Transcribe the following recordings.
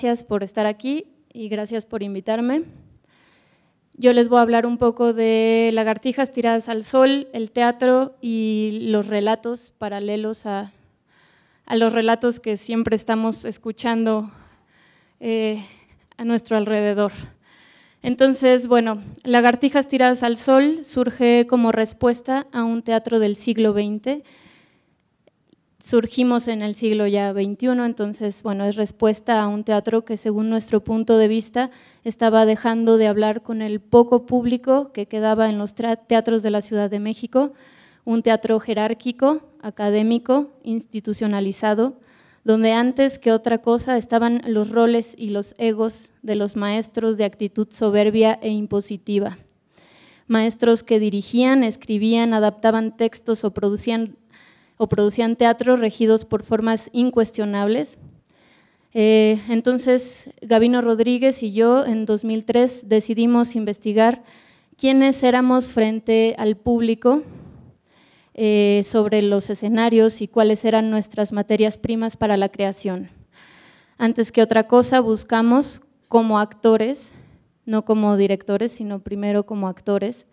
gracias por estar aquí y gracias por invitarme. Yo les voy a hablar un poco de lagartijas tiradas al sol, el teatro y los relatos paralelos a, los relatos que siempre estamos escuchando eh, a nuestro alrededor. Entonces, bueno, Lagartijas tiradas al sol surge como respuesta a un teatro del siglo XX surgimos en el siglo ya XXI, entonces, bueno, es respuesta a un teatro que según nuestro punto de vista estaba dejando de hablar con el poco público que quedaba en los teatros de la Ciudad de México, un teatro jerárquico, académico, institucionalizado, donde antes que otra cosa estaban los roles y los egos de los maestros de actitud soberbia e impositiva. Maestros que dirigían, escribían, adaptaban textos o producían o producían teatros regidos por formas incuestionables. Eh, entonces, Gabino Rodríguez y yo en 2003 decidimos investigar quiénes éramos frente al público eh, sobre los escenarios y cuáles eran nuestras materias primas para la creación. Antes que otra cosa, buscamos como actores, no como directores, sino primero como actores,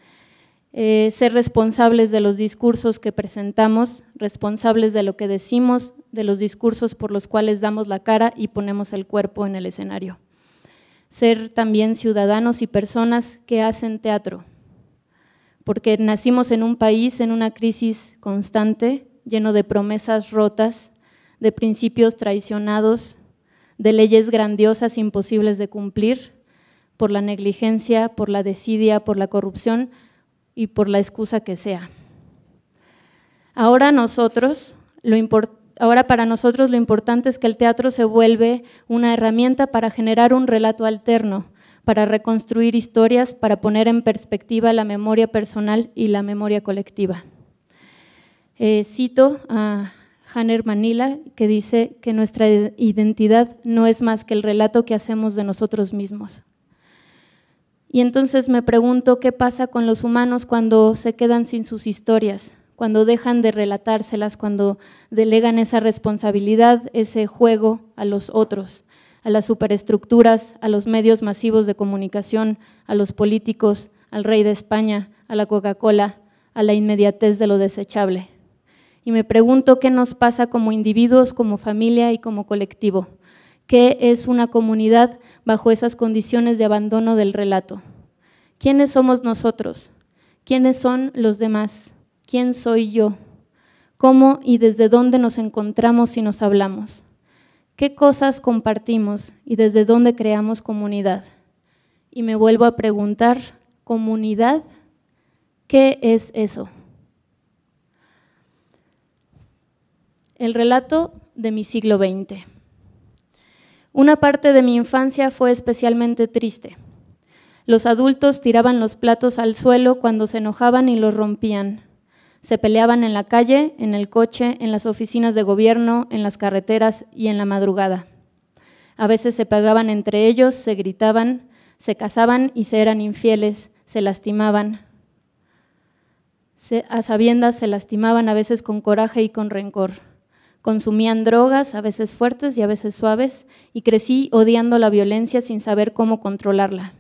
eh, ser responsables de los discursos que presentamos, responsables de lo que decimos, de los discursos por los cuales damos la cara y ponemos el cuerpo en el escenario. Ser también ciudadanos y personas que hacen teatro, porque nacimos en un país en una crisis constante, lleno de promesas rotas, de principios traicionados, de leyes grandiosas imposibles de cumplir, por la negligencia, por la desidia, por la corrupción, y por la excusa que sea. Ahora nosotros, ahora para nosotros lo importante es que el teatro se vuelve una herramienta para generar un relato alterno, para reconstruir historias, para poner en perspectiva la memoria personal y la memoria colectiva. Eh, cito a Hanner Manila, que dice que nuestra identidad no es más que el relato que hacemos de nosotros mismos. Y entonces me pregunto qué pasa con los humanos cuando se quedan sin sus historias, cuando dejan de relatárselas, cuando delegan esa responsabilidad, ese juego a los otros, a las superestructuras, a los medios masivos de comunicación, a los políticos, al rey de España, a la Coca-Cola, a la inmediatez de lo desechable. Y me pregunto qué nos pasa como individuos, como familia y como colectivo. ¿Qué es una comunidad bajo esas condiciones de abandono del relato. ¿Quiénes somos nosotros? ¿Quiénes son los demás? ¿Quién soy yo? ¿Cómo y desde dónde nos encontramos y nos hablamos? ¿Qué cosas compartimos y desde dónde creamos comunidad? Y me vuelvo a preguntar, ¿comunidad? ¿Qué es eso? El relato de mi siglo XX. Una parte de mi infancia fue especialmente triste. Los adultos tiraban los platos al suelo cuando se enojaban y los rompían. Se peleaban en la calle, en el coche, en las oficinas de gobierno, en las carreteras y en la madrugada. A veces se pagaban entre ellos, se gritaban, se casaban y se eran infieles, se lastimaban. a sabiendas se lastimaban a veces con coraje y con rencor. Consumían drogas, a veces fuertes y a veces suaves, y crecí odiando la violencia sin saber cómo controlarla.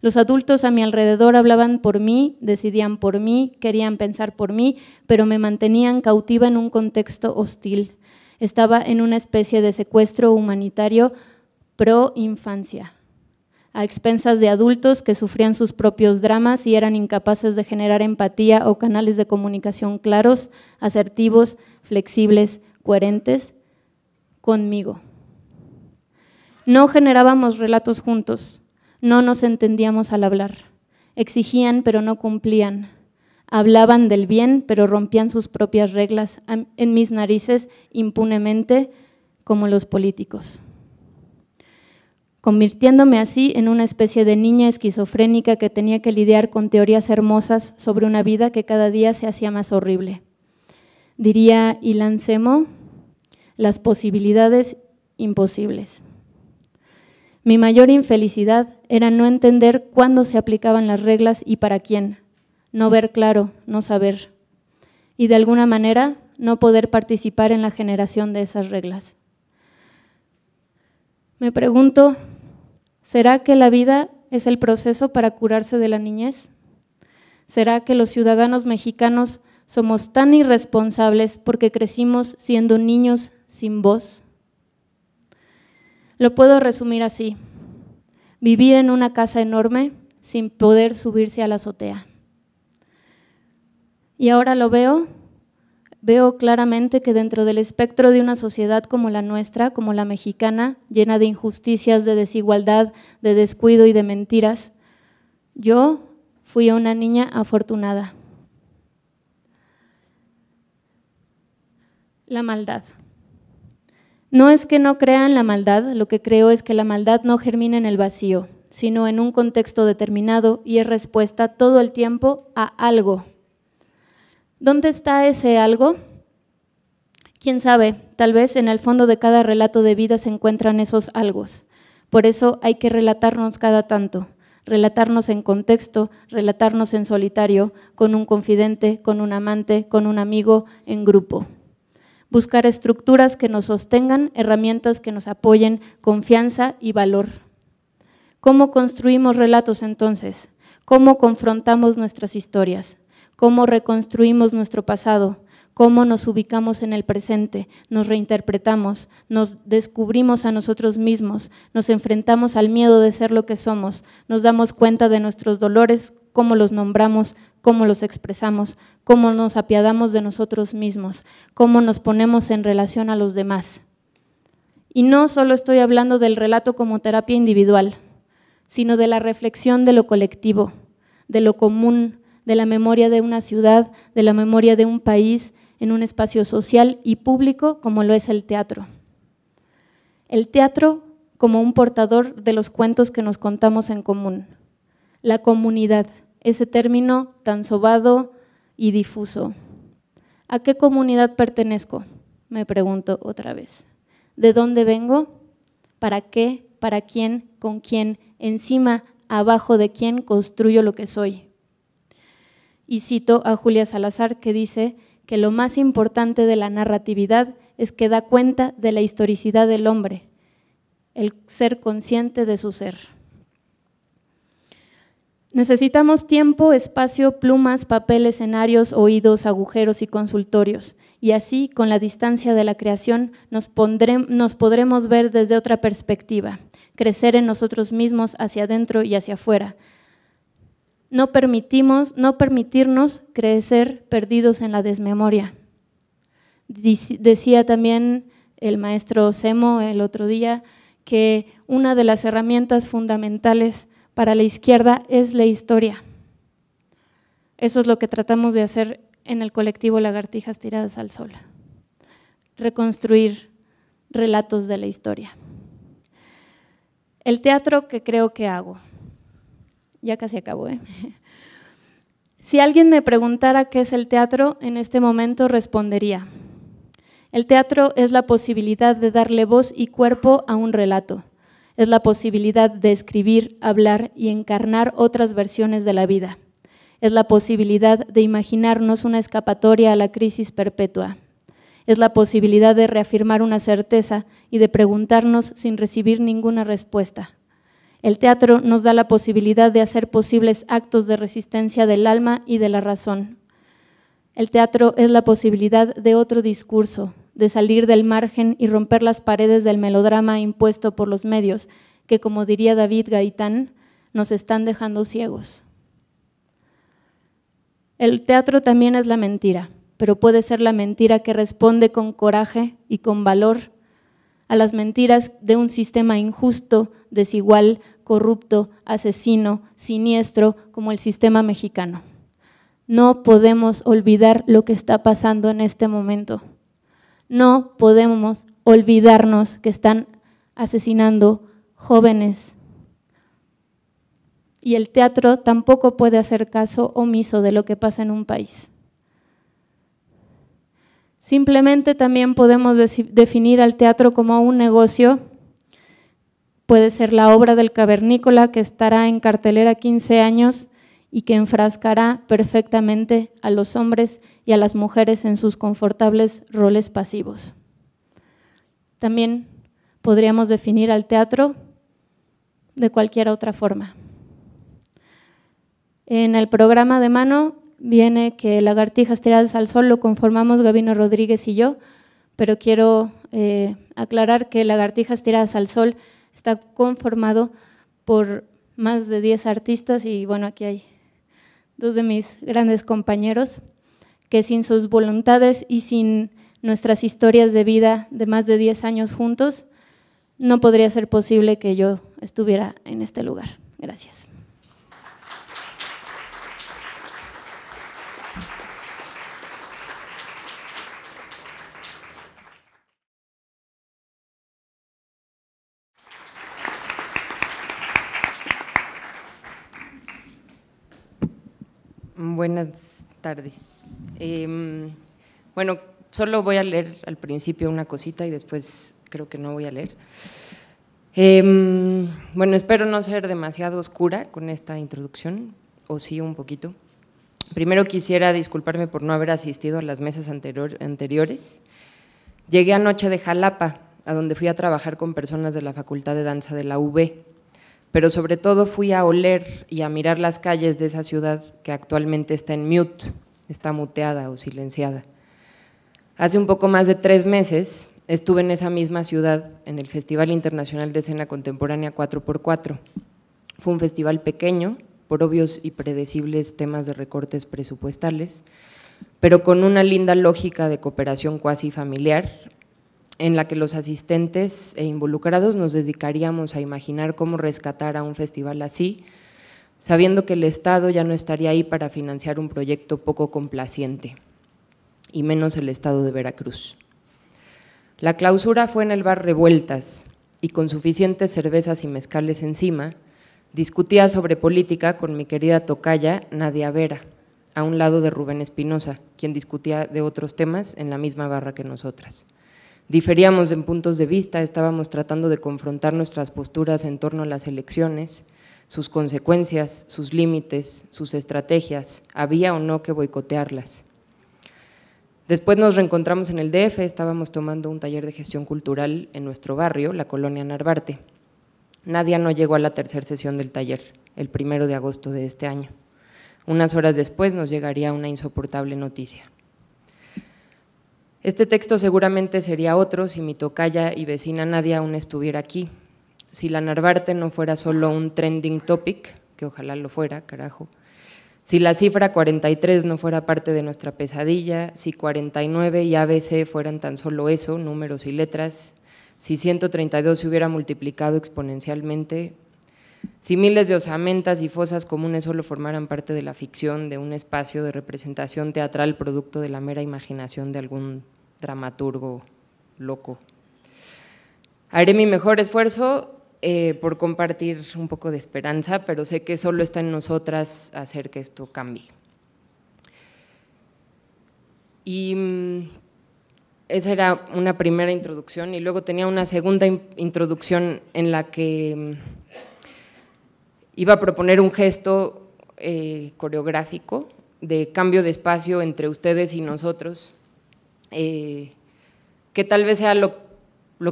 Los adultos a mi alrededor hablaban por mí, decidían por mí, querían pensar por mí, pero me mantenían cautiva en un contexto hostil. Estaba en una especie de secuestro humanitario pro infancia, a expensas de adultos que sufrían sus propios dramas y eran incapaces de generar empatía o canales de comunicación claros, asertivos, flexibles coherentes conmigo. No generábamos relatos juntos, no nos entendíamos al hablar. Exigían pero no cumplían. Hablaban del bien pero rompían sus propias reglas en mis narices impunemente como los políticos. Convirtiéndome así en una especie de niña esquizofrénica que tenía que lidiar con teorías hermosas sobre una vida que cada día se hacía más horrible diría y lancemos las posibilidades imposibles. Mi mayor infelicidad era no entender cuándo se aplicaban las reglas y para quién, no ver claro, no saber, y de alguna manera no poder participar en la generación de esas reglas. Me pregunto, ¿será que la vida es el proceso para curarse de la niñez? ¿Será que los ciudadanos mexicanos somos tan irresponsables porque crecimos siendo niños sin voz. Lo puedo resumir así. Vivir en una casa enorme sin poder subirse a la azotea. Y ahora lo veo, veo claramente que dentro del espectro de una sociedad como la nuestra, como la mexicana, llena de injusticias, de desigualdad, de descuido y de mentiras, yo fui una niña afortunada. la maldad. No es que no crean la maldad, lo que creo es que la maldad no germina en el vacío, sino en un contexto determinado y es respuesta todo el tiempo a algo. ¿Dónde está ese algo? Quién sabe, tal vez en el fondo de cada relato de vida se encuentran esos algos. Por eso hay que relatarnos cada tanto, relatarnos en contexto, relatarnos en solitario, con un confidente, con un amante, con un amigo, en grupo buscar estructuras que nos sostengan, herramientas que nos apoyen, confianza y valor. ¿Cómo construimos relatos entonces? ¿Cómo confrontamos nuestras historias? ¿Cómo reconstruimos nuestro pasado? ¿Cómo nos ubicamos en el presente? Nos reinterpretamos, nos descubrimos a nosotros mismos, nos enfrentamos al miedo de ser lo que somos, nos damos cuenta de nuestros dolores cómo los nombramos, cómo los expresamos, cómo nos apiadamos de nosotros mismos, cómo nos ponemos en relación a los demás. Y no solo estoy hablando del relato como terapia individual, sino de la reflexión de lo colectivo, de lo común, de la memoria de una ciudad, de la memoria de un país en un espacio social y público como lo es el teatro. El teatro como un portador de los cuentos que nos contamos en común, la comunidad ese término tan sobado y difuso. ¿A qué comunidad pertenezco? Me pregunto otra vez. ¿De dónde vengo? ¿Para qué? ¿Para quién? ¿Con quién? Encima, abajo de quién construyo lo que soy. Y cito a Julia Salazar que dice que lo más importante de la narratividad es que da cuenta de la historicidad del hombre, el ser consciente de su ser. Necesitamos tiempo, espacio, plumas, papel, escenarios, oídos, agujeros y consultorios. Y así, con la distancia de la creación, nos, podremos ver desde otra perspectiva, crecer en nosotros mismos hacia adentro y hacia afuera. No permitimos, no permitirnos crecer perdidos en la desmemoria. Decía también el maestro Semo el otro día que una de las herramientas fundamentales para la izquierda es la historia. Eso es lo que tratamos de hacer en el colectivo Lagartijas Tiradas al Sol. Reconstruir relatos de la historia. El teatro que creo que hago. Ya casi acabo, ¿eh? Si alguien me preguntara qué es el teatro, en este momento respondería. El teatro es la posibilidad de darle voz y cuerpo a un relato es la posibilidad de escribir, hablar y encarnar otras versiones de la vida. Es la posibilidad de imaginarnos una escapatoria a la crisis perpetua. Es la posibilidad de reafirmar una certeza y de preguntarnos sin recibir ninguna respuesta. El teatro nos da la posibilidad de hacer posibles actos de resistencia del alma y de la razón. El teatro es la posibilidad de otro discurso, de salir del margen y romper las paredes del melodrama impuesto por los medios, que como diría David Gaitán, nos están dejando ciegos. El teatro también es la mentira, pero puede ser la mentira que responde con coraje y con valor a las mentiras de un sistema injusto, desigual, corrupto, asesino, siniestro, como el sistema mexicano. No podemos olvidar lo que está pasando en este momento. No podemos olvidarnos que están asesinando jóvenes. Y el teatro tampoco puede hacer caso omiso de lo que pasa en un país. Simplemente también podemos definir al teatro como un negocio. Puede ser la obra del cavernícola que estará en cartelera 15 años y que enfrascará perfectamente a los hombres y a las mujeres en sus confortables roles pasivos. También podríamos definir al teatro de cualquier otra forma. En el programa de mano viene que Lagartijas Tiradas al Sol lo conformamos Gabino Rodríguez y yo, pero quiero eh, aclarar que Lagartijas Tiradas al Sol está conformado por más de 10 artistas y bueno, aquí hay dos de mis grandes compañeros, que sin sus voluntades y sin nuestras historias de vida de más de 10 años juntos, no podría ser posible que yo estuviera en este lugar. Gracias. Buenas tardes. Em, bueno, solo voy a leer al principio una cosita y después creo que no voy a leer. Em, bueno, espero no ser demasiado oscura con esta introducción, o sí un poquito. Primero quisiera disculparme por no haber asistido a las mesas anteriores. Llegué anoche de Jalapa, a donde fui a trabajar con personas de la Facultad de Danza de la UB pero sobre todo fui a oler y a mirar las calles de esa ciudad que actualmente está en mute, está muteada o silenciada. Hace un poco más de tres meses estuve en esa misma ciudad, en el Festival Internacional de Escena Contemporánea 4x4. Fue un festival pequeño, por obvios y predecibles temas de recortes presupuestales, pero con una linda lógica de cooperación cuasi familiar en la que los asistentes e involucrados nos dedicaríamos a imaginar cómo rescatar a un festival así, sabiendo que el Estado ya no estaría ahí para financiar un proyecto poco complaciente, y menos el Estado de Veracruz. La clausura fue en el bar Revueltas, y con suficientes cervezas y mezcales encima, discutía sobre política con mi querida tocaya Nadia Vera, a un lado de Rubén Espinosa, quien discutía de otros temas en la misma barra que nosotras diferíamos en puntos de vista, estábamos tratando de confrontar nuestras posturas en torno a las elecciones, sus consecuencias, sus límites, sus estrategias, había o no que boicotearlas. Después nos reencontramos en el DF, estábamos tomando un taller de gestión cultural en nuestro barrio, la colonia Narvarte. Nadia no llegó a la tercera sesión del taller, el primero de agosto de este año. Unas horas después nos llegaría una insoportable noticia. Este texto seguramente sería otro si mi tocaya y vecina Nadia aún estuviera aquí, si la Narvarte no fuera solo un trending topic, que ojalá lo fuera, carajo, si la cifra 43 no fuera parte de nuestra pesadilla, si 49 y ABC fueran tan solo eso, números y letras, si 132 se hubiera multiplicado exponencialmente, si miles de osamentas y fosas comunes solo formaran parte de la ficción de un espacio de representación teatral producto de la mera imaginación de algún dramaturgo loco. Haré mi mejor esfuerzo eh, por compartir un poco de esperanza, pero sé que solo está en nosotras hacer que esto cambie. Y mm, esa era una primera introducción y luego tenía una segunda introducción en la que mm, iba a proponer un gesto eh, coreográfico de cambio de espacio entre ustedes y nosotros eh, que tal vez sea lo,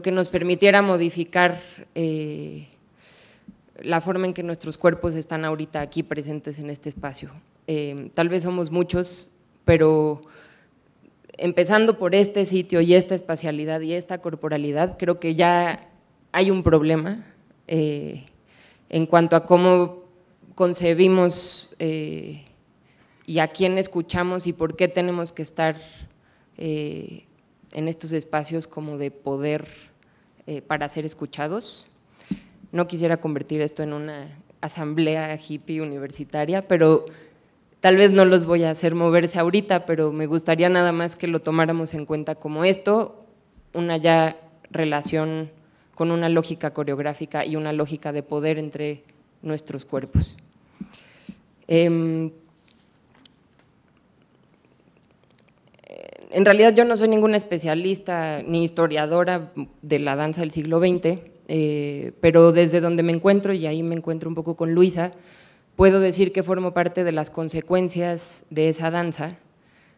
que nos permitiera modificar eh, la forma en que nuestros cuerpos están ahorita aquí presentes en este espacio. Eh, tal vez somos muchos, pero empezando por este sitio y esta espacialidad y esta corporalidad, creo que ya hay un problema en cuanto a cómo concebimos y a quién escuchamos y por qué tenemos que estar eh, en estos espacios como de poder eh, para ser escuchados. No quisiera convertir esto en una asamblea hippie universitaria, pero tal vez no los voy a hacer moverse ahorita, pero me gustaría nada más que lo tomáramos en cuenta como esto, una ya relación con una lógica coreográfica y una lógica de poder entre nuestros cuerpos. Em, en realidad yo no soy ninguna especialista ni historiadora de la danza del siglo XX, eh, pero desde donde me encuentro, y ahí me encuentro un poco con Luisa, puedo decir que formo parte de las consecuencias de esa danza,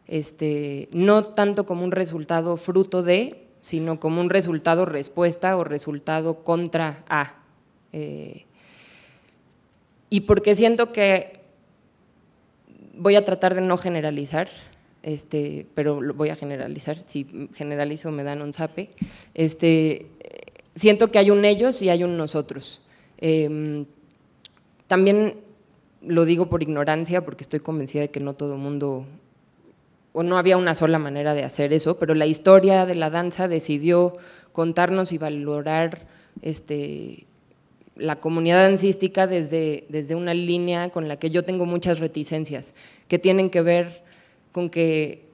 este, no tanto como un resultado fruto de, sino como un resultado respuesta o resultado contra a. Eh. y porque siento que voy a tratar de no generalizar, este, pero lo voy a generalizar, si generalizo me dan un zape, este, siento que hay un ellos y hay un nosotros. Em, también lo digo por ignorancia, porque estoy convencida de que no todo el mundo, o no había una sola manera de hacer eso, pero la historia de la danza decidió contarnos y valorar este, la comunidad dancística desde, desde una línea con la que yo tengo muchas reticencias, que tienen que ver con que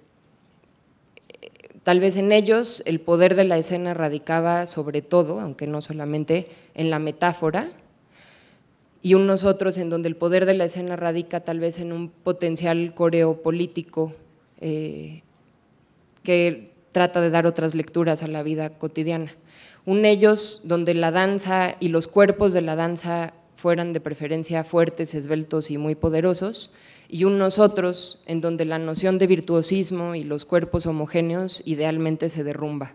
eh, tal vez en ellos el poder de la escena radicaba sobre todo, aunque no solamente, en la metáfora, y unos otros en donde el poder de la escena radica tal vez en un potencial coreo político eh, que trata de dar otras lecturas a la vida cotidiana. Un ellos donde la danza y los cuerpos de la danza fueran de preferencia fuertes, esbeltos y muy poderosos, y un nosotros en donde la noción de virtuosismo y los cuerpos homogéneos idealmente se derrumba.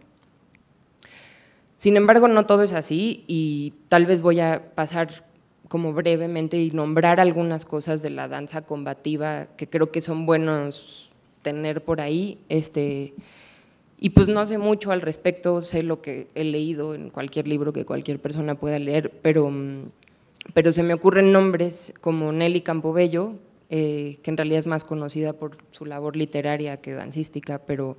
Sin embargo, no todo es así y tal vez voy a pasar como brevemente y nombrar algunas cosas de la danza combativa que creo que son buenos tener por ahí. Este, y pues no sé mucho al respecto, sé lo que he leído en cualquier libro que cualquier persona pueda leer, pero mm, pero se me ocurren nombres como Nelly Campobello, eh, que en realidad es más conocida por su labor literaria que dancística, pero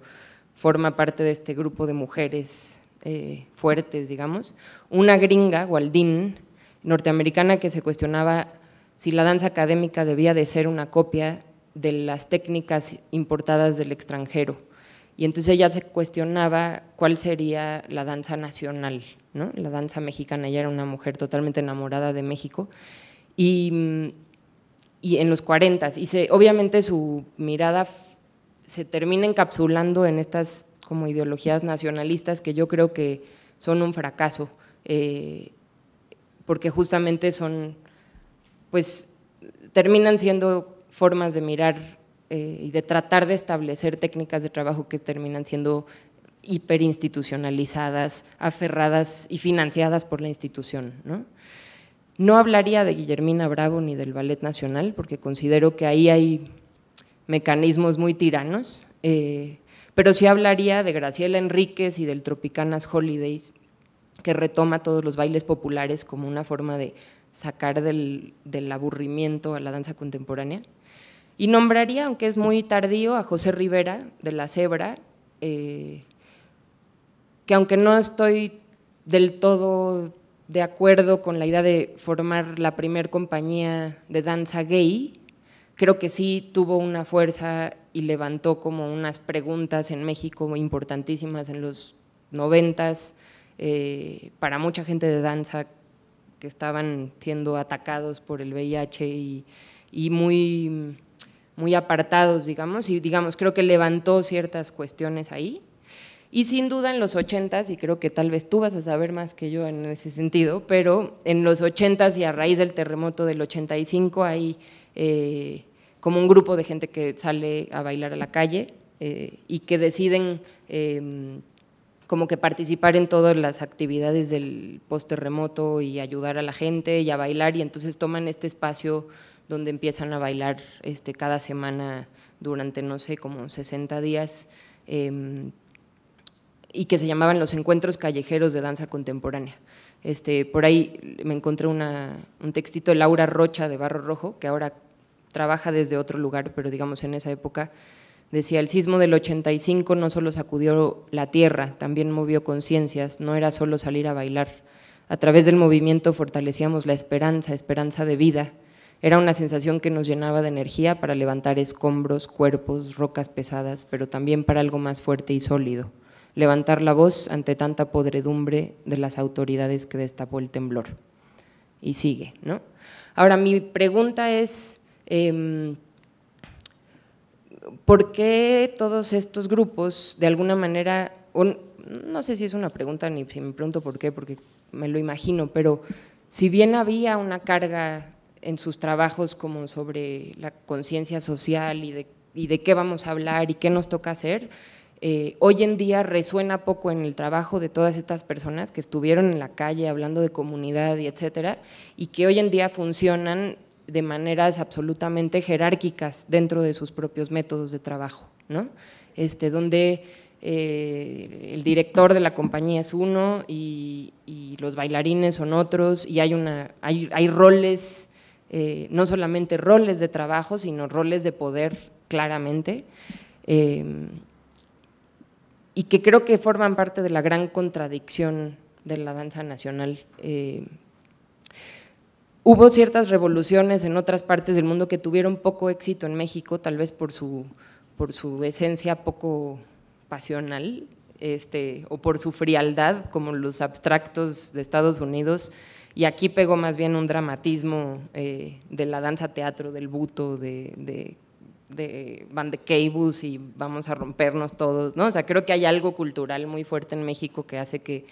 forma parte de este grupo de mujeres eh, fuertes, digamos. Una gringa, Waldin, norteamericana, que se cuestionaba si la danza académica debía de ser una copia de las técnicas importadas del extranjero. Y entonces ella se cuestionaba cuál sería la danza nacional. La danza mexicana, ella era una mujer totalmente enamorada de México. Y, en los 40, y se, obviamente su mirada se termina encapsulando en estas como ideologías nacionalistas que yo creo que son un fracaso, eh, porque justamente son, pues, terminan siendo formas de mirar eh, y de tratar de establecer técnicas de trabajo que terminan siendo hiperinstitucionalizadas, aferradas y financiadas por la institución. ¿no? hablaría de Guillermina Bravo ni del Ballet Nacional, porque considero que ahí hay mecanismos muy tiranos, eh, pero sí hablaría de Graciela Enríquez y del Tropicanas Holidays, que retoma todos los bailes populares como una forma de sacar del, aburrimiento a la danza contemporánea. Y nombraría, aunque es muy tardío, a José Rivera de La Cebra, eh, que aunque no estoy del todo de acuerdo con la idea de formar la primer compañía de danza gay, creo que sí tuvo una fuerza y levantó como unas preguntas en México importantísimas en los noventas eh, para mucha gente de danza que estaban siendo atacados por el VIH y, y muy, muy apartados, digamos, y digamos, creo que levantó ciertas cuestiones ahí. Y sin duda en los 80s, y creo que tal vez tú vas a saber más que yo en ese sentido, pero en los 80s y a raíz del terremoto del 85 hay eh, como un grupo de gente que sale a bailar a la calle eh, y que deciden em, como que participar en todas las actividades del post-terremoto y ayudar a la gente y a bailar y entonces toman este espacio donde empiezan a bailar este, cada semana durante, no sé, como 60 días em, y que se llamaban los Encuentros Callejeros de Danza Contemporánea. Este, por ahí me encontré un textito de Laura Rocha de Barro Rojo, que ahora trabaja desde otro lugar, pero digamos en esa época, decía, el sismo del 85 no solo sacudió la tierra, también movió conciencias, no era solo salir a bailar. A través del movimiento fortalecíamos la esperanza, esperanza de vida. Era una sensación que nos llenaba de energía para levantar escombros, cuerpos, rocas pesadas, pero también para algo más fuerte y sólido levantar la voz ante tanta podredumbre de las autoridades que destapó el temblor. Y sigue, ¿no? Ahora, mi pregunta es, em, ¿por qué todos estos grupos, de alguna manera, no sé si es una pregunta ni si me pregunto por qué, porque me lo imagino, pero si bien había una carga en sus trabajos como sobre la conciencia social y de qué vamos a hablar y qué nos toca hacer, eh, hoy en día resuena poco en el trabajo de todas estas personas que estuvieron en la calle hablando de comunidad y etcétera, y que hoy en día funcionan de maneras absolutamente jerárquicas dentro de sus propios métodos de trabajo, ¿no? Este, donde eh, el director de la compañía es uno y, los bailarines son otros y hay, una, hay, roles, eh, no solamente roles de trabajo, sino roles de poder claramente. Em, y que creo que forman parte de la gran contradicción de la danza nacional. Eh, hubo ciertas revoluciones en otras partes del mundo que tuvieron poco éxito en México, tal vez por su, por su esencia poco pasional este, o por su frialdad, como los abstractos de Estados Unidos, y aquí pegó más bien un dramatismo eh, de la danza teatro, del buto, de Van de Cables y vamos a rompernos todos, ¿no? O sea, creo que hay algo cultural muy fuerte en México que hace que,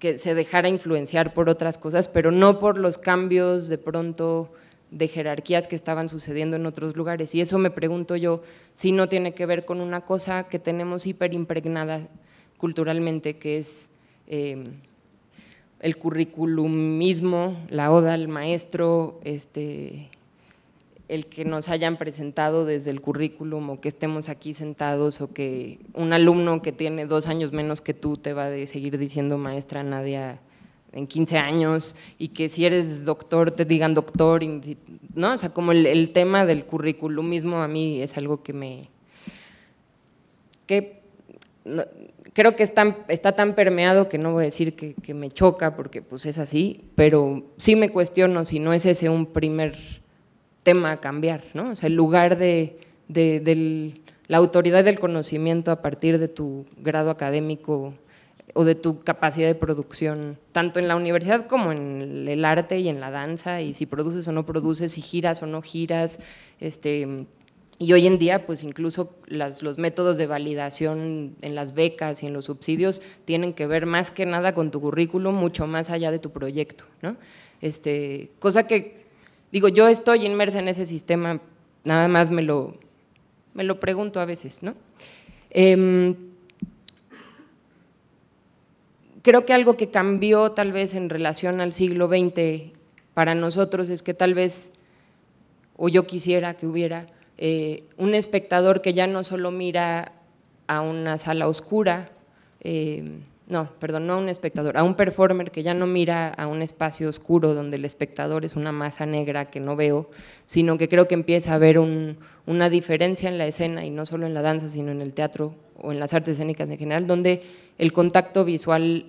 se dejara influenciar por otras cosas, pero no por los cambios de pronto de jerarquías que estaban sucediendo en otros lugares. Y eso me pregunto yo si no tiene que ver con una cosa que tenemos hiper impregnada culturalmente, que es em, el currículum mismo, la oda al maestro, este, el que nos hayan presentado desde el currículum o que estemos aquí sentados o que un alumno que tiene dos años menos que tú te va a seguir diciendo maestra Nadia en 15 años y que si eres doctor te digan doctor, ¿no? O sea, como el, tema del currículum mismo a mí es algo que me… creo que está tan permeado que no voy a decir que, que me choca porque pues es así, pero sí me cuestiono si no es ese un primer tema a cambiar, ¿no? O sea, el lugar de, la autoridad del conocimiento a partir de tu grado académico o de tu capacidad de producción, tanto en la universidad como en el arte y en la danza, y si produces o no produces, si giras o no giras, este, y hoy en día, pues incluso los métodos de validación en las becas y en los subsidios tienen que ver más que nada con tu currículum, mucho más allá de tu proyecto, ¿no? Este, cosa que Digo, yo estoy inmersa en ese sistema, nada más me lo, me lo pregunto a veces, ¿no? Em, creo que algo que cambió tal vez en relación al siglo XX para nosotros es que tal vez, o yo quisiera que hubiera, eh, un espectador que ya no solo mira a una sala oscura, em, no, perdón, no a un espectador, a un performer que ya no mira a un espacio oscuro donde el espectador es una masa negra que no veo, sino que creo que empieza a haber una diferencia en la escena y no solo en la danza, sino en el teatro o en las artes escénicas en general, donde el contacto visual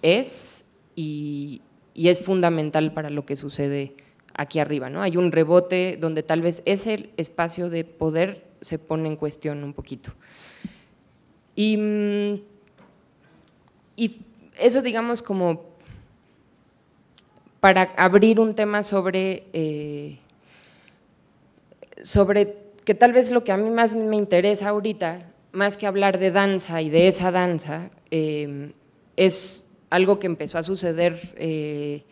es y, es fundamental para lo que sucede aquí arriba. ¿no? Hay un rebote donde tal vez ese espacio de poder se pone en cuestión un poquito. Y mm, y eso, digamos, como para abrir un tema sobre, eh, sobre que tal vez lo que a mí más me interesa ahorita, más que hablar de danza y de esa danza, eh, es algo que empezó a suceder eh,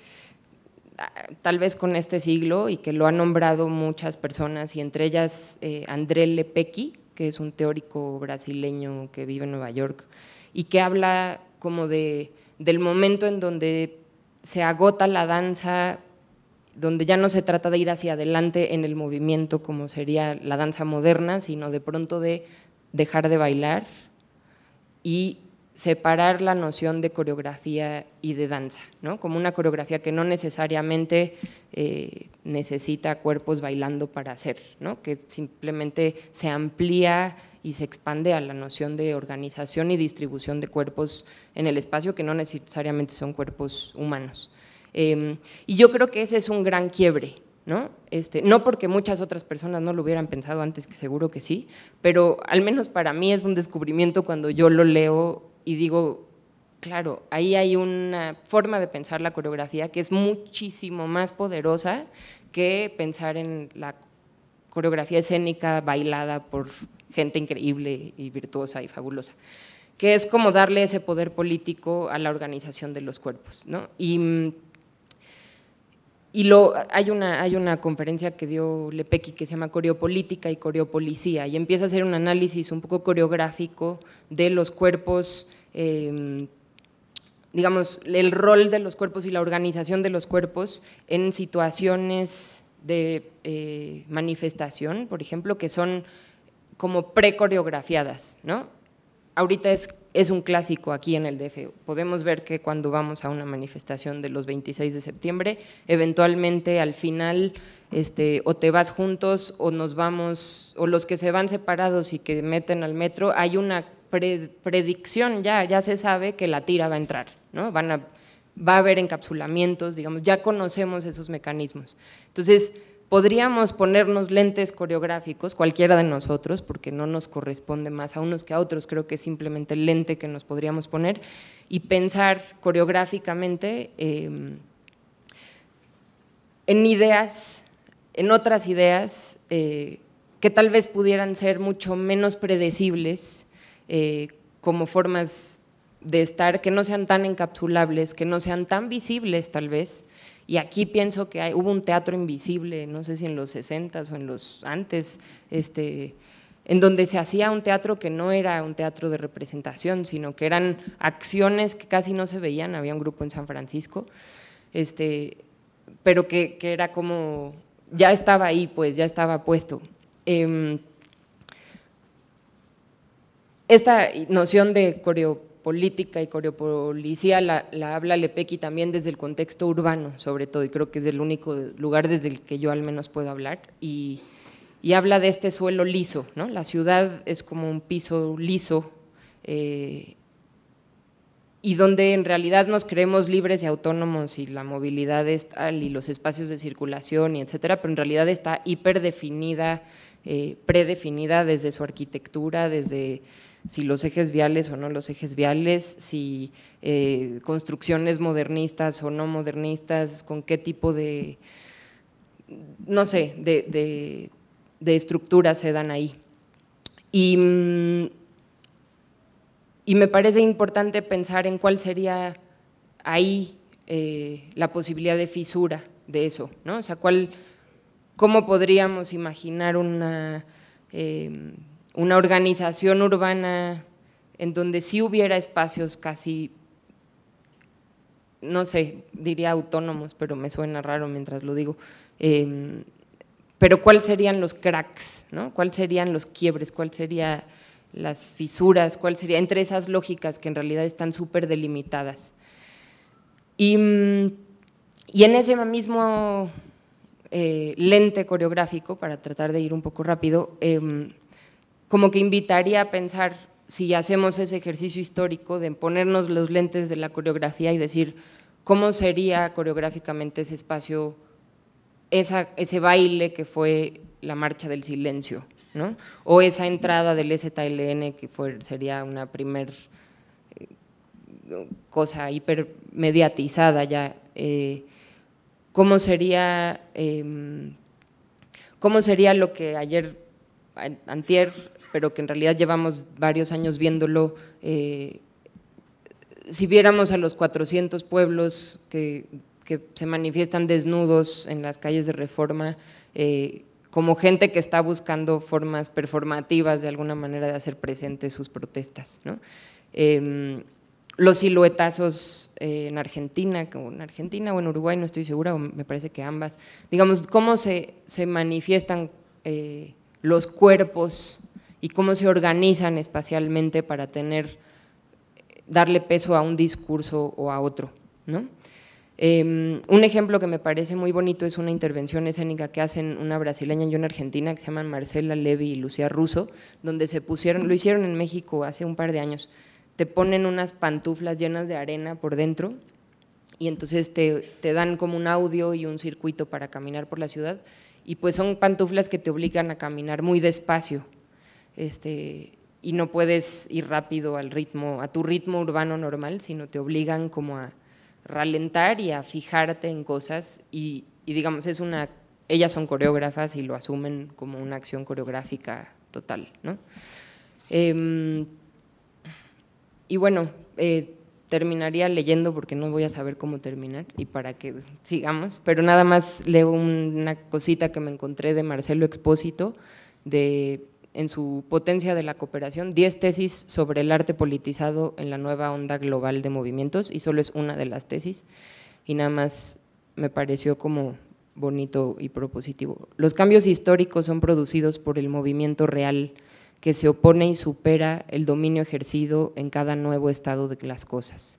tal vez con este siglo y que lo han nombrado muchas personas y entre ellas eh, André Lepecki, que es un teórico brasileño que vive en Nueva York y que habla como de, del momento en donde se agota la danza, donde ya no se trata de ir hacia adelante en el movimiento como sería la danza moderna, sino de pronto de dejar de bailar y separar la noción de coreografía y de danza, ¿no? como una coreografía que no necesariamente eh, necesita cuerpos bailando para hacer, ¿no? que simplemente se amplía y se expande a la noción de organización y distribución de cuerpos en el espacio que no necesariamente son cuerpos humanos. Em, y yo creo que ese es un gran quiebre, ¿no? Este, no porque muchas otras personas no lo hubieran pensado antes, que seguro que sí, pero al menos para mí es un descubrimiento cuando yo lo leo y digo, claro, ahí hay una forma de pensar la coreografía que es muchísimo más poderosa que pensar en la coreografía escénica bailada por gente increíble y virtuosa y fabulosa, que es como darle ese poder político a la organización de los cuerpos. Y, lo, hay, una, hay una conferencia que dio Lepequi que se llama Coreopolítica y Coreopolicía, y empieza a hacer un análisis un poco coreográfico de los cuerpos, em, digamos, el rol de los cuerpos y la organización de los cuerpos en situaciones de eh, manifestación, por ejemplo, que son como precoreografiadas, ¿no? Ahorita es, es un clásico aquí en el DF. Podemos ver que cuando vamos a una manifestación de los 26 de septiembre, eventualmente al final este, o te vas juntos o nos vamos, o los que se van separados y que meten al metro, hay una predicción ya, ya se sabe que la tira va a entrar, ¿no? Van a, va a haber encapsulamientos, digamos, ya conocemos esos mecanismos. Entonces, podríamos ponernos lentes coreográficos, cualquiera de nosotros, porque no nos corresponde más a unos que a otros, creo que es simplemente el lente que nos podríamos poner, y pensar coreográficamente em, en ideas, en otras ideas eh, que tal vez pudieran ser mucho menos predecibles eh, como formas de estar, que no sean tan encapsulables, que no sean tan visibles tal vez, y aquí pienso que hubo un teatro invisible, no sé si en los 60s o en los antes, este, en donde se hacía un teatro que no era un teatro de representación, sino que eran acciones que casi no se veían, había un grupo en San Francisco, este, pero que, era como, ya estaba ahí, pues ya estaba puesto. Em, esta noción de coreografía, Política y coreopolicía la, habla Lepequi también desde el contexto urbano, sobre todo, y creo que es el único lugar desde el que yo al menos puedo hablar, y, habla de este suelo liso, ¿no? La ciudad es como un piso liso eh, y donde en realidad nos creemos libres y autónomos y la movilidad es tal y los espacios de circulación y etcétera, pero en realidad está hiperdefinida, eh, predefinida desde su arquitectura, desde si los ejes viales o no los ejes viales, si eh, construcciones modernistas o no modernistas, con qué tipo de, no sé, de, de, estructuras se dan ahí. Mm, y, me parece importante pensar en cuál sería ahí eh, la posibilidad de fisura de eso, ¿no? O sea, cuál, cómo podríamos imaginar una... Eh, una organización urbana en donde sí hubiera espacios casi, no sé, diría autónomos, pero me suena raro mientras lo digo. Em, pero cuáles serían los cracks, ¿no? cuáles serían los quiebres, cuáles serían las fisuras, cuál sería entre esas lógicas que en realidad están súper delimitadas. Mm, y, en ese mismo eh, lente coreográfico, para tratar de ir un poco rápido, em, como que invitaría a pensar si hacemos ese ejercicio histórico de ponernos los lentes de la coreografía y decir cómo sería coreográficamente ese espacio, ese baile que fue la marcha del silencio, o esa entrada del STLN que fue, sería una primer eh, cosa hipermediatizada ya, eh, cómo sería, em, cómo sería lo que ayer, antier, pero que en realidad llevamos varios años viéndolo. Eh, si viéramos a los 400 pueblos que, se manifiestan desnudos en las calles de reforma, eh, como gente que está buscando formas performativas de alguna manera de hacer presentes sus protestas. Em, los siluetazos eh, en Argentina, en Argentina o en Uruguay, no estoy segura, me parece que ambas, digamos, cómo se, manifiestan los cuerpos y cómo se organizan espacialmente para tener, darle peso a un discurso o a otro. Em, un ejemplo que me parece muy bonito es una intervención escénica que hacen una brasileña y una argentina que se llaman Marcela Levy y Lucía Russo, donde se pusieron, lo hicieron en México hace un par de años, te ponen unas pantuflas llenas de arena por dentro y entonces te, te dan como un audio y un circuito para caminar por la ciudad y pues son pantuflas que te obligan a caminar muy despacio, este, y no puedes ir rápido al ritmo, a tu ritmo urbano normal, sino te obligan como a ralentar y a fijarte en cosas y, digamos, es una, ellas son coreógrafas y lo asumen como una acción coreográfica total, em, y bueno, eh, terminaría leyendo porque no voy a saber cómo terminar y para que sigamos, pero nada más leo una cosita que me encontré de Marcelo Expósito, de en su Potencia de la Cooperación 10 tesis sobre el arte politizado en la nueva onda global de movimientos y solo es una de las tesis y nada más me pareció como bonito y propositivo. Los cambios históricos son producidos por el movimiento real que se opone y supera el dominio ejercido en cada nuevo estado de las cosas.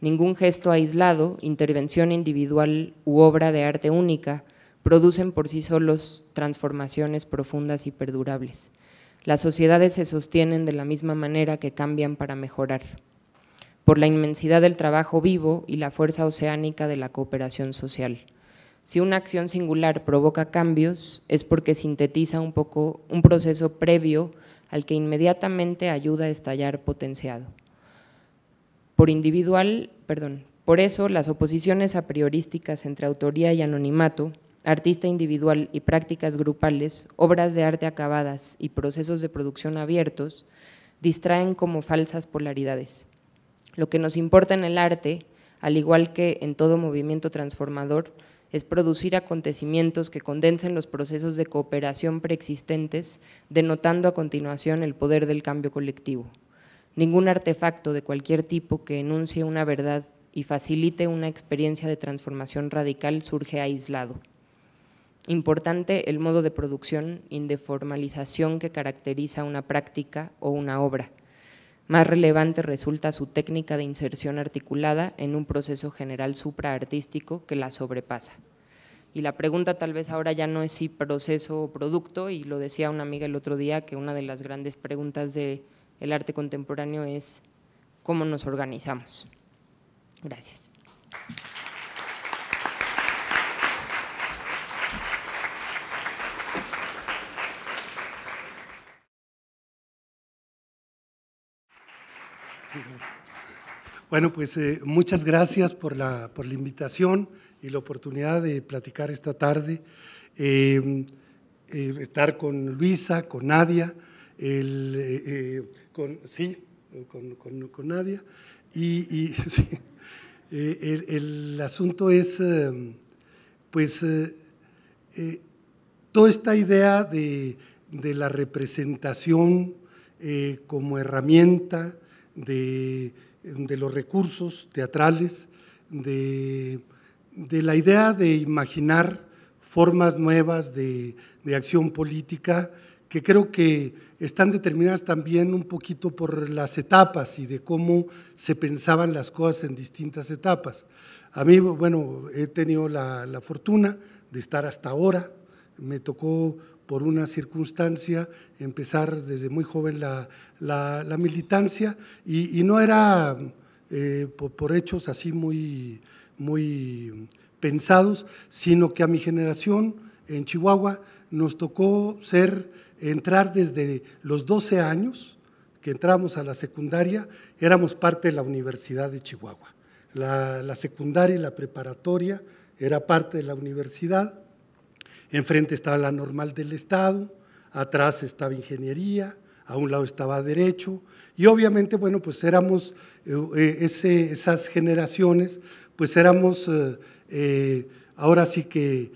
Ningún gesto aislado, intervención individual u obra de arte única producen por sí solos transformaciones profundas y perdurables. Las sociedades se sostienen de la misma manera que cambian para mejorar, por la inmensidad del trabajo vivo y la fuerza oceánica de la cooperación social. Si una acción singular provoca cambios, es porque sintetiza un poco un proceso previo al que inmediatamente ayuda a estallar potenciado. Por individual, perdón, por eso las oposiciones a priorísticas entre autoría y anonimato artista individual y prácticas grupales, obras de arte acabadas y procesos de producción abiertos, distraen como falsas polaridades. Lo que nos importa en el arte, al igual que en todo movimiento transformador, es producir acontecimientos que condensen los procesos de cooperación preexistentes, denotando a continuación el poder del cambio colectivo. Ningún artefacto de cualquier tipo que enuncie una verdad y facilite una experiencia de transformación radical surge aislado. Importante el modo de producción y de formalización que caracteriza una práctica o una obra. Más relevante resulta su técnica de inserción articulada en un proceso general supraartístico que la sobrepasa. Y la pregunta tal vez ahora ya no es si proceso o producto, y lo decía una amiga el otro día, que una de las grandes preguntas del arte contemporáneo es cómo nos organizamos. Gracias. Bueno, pues eh, muchas gracias por la, invitación y la oportunidad de platicar esta tarde, em, eh, estar con Luisa, con Nadia, eh, con, sí, con, Nadia. Y, el, asunto es, em, pues, toda esta idea de, de la representación como herramienta, de, los recursos teatrales, de, la idea de imaginar formas nuevas de, acción política que creo que están determinadas también un poquito por las etapas y de cómo se pensaban las cosas en distintas etapas. A mí, bueno, he tenido la fortuna de estar hasta ahora, me tocó por una circunstancia, empezar desde muy joven la, militancia y, no era eh, por, hechos así muy, muy pensados, sino que a mi generación en Chihuahua nos tocó ser, entrar desde los 12 años, que entramos a la secundaria, éramos parte de la Universidad de Chihuahua. La, la secundaria y la preparatoria era parte de la universidad Enfrente estaba la normal del Estado, atrás estaba ingeniería, a un lado estaba derecho, y obviamente, bueno, pues éramos eh, eh, esas generaciones, pues éramos eh, ahora sí que,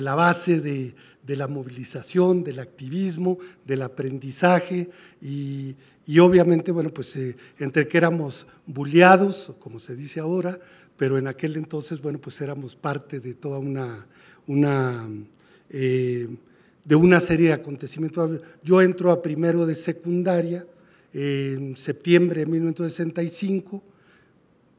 la base de, la movilización, del activismo, del aprendizaje, y, obviamente, bueno, pues entre que éramos bulleados, como se dice ahora, pero en aquel entonces, bueno, pues éramos parte de toda una eh, de una serie de acontecimientos. Yo entro a primero de secundaria en septiembre de 1965,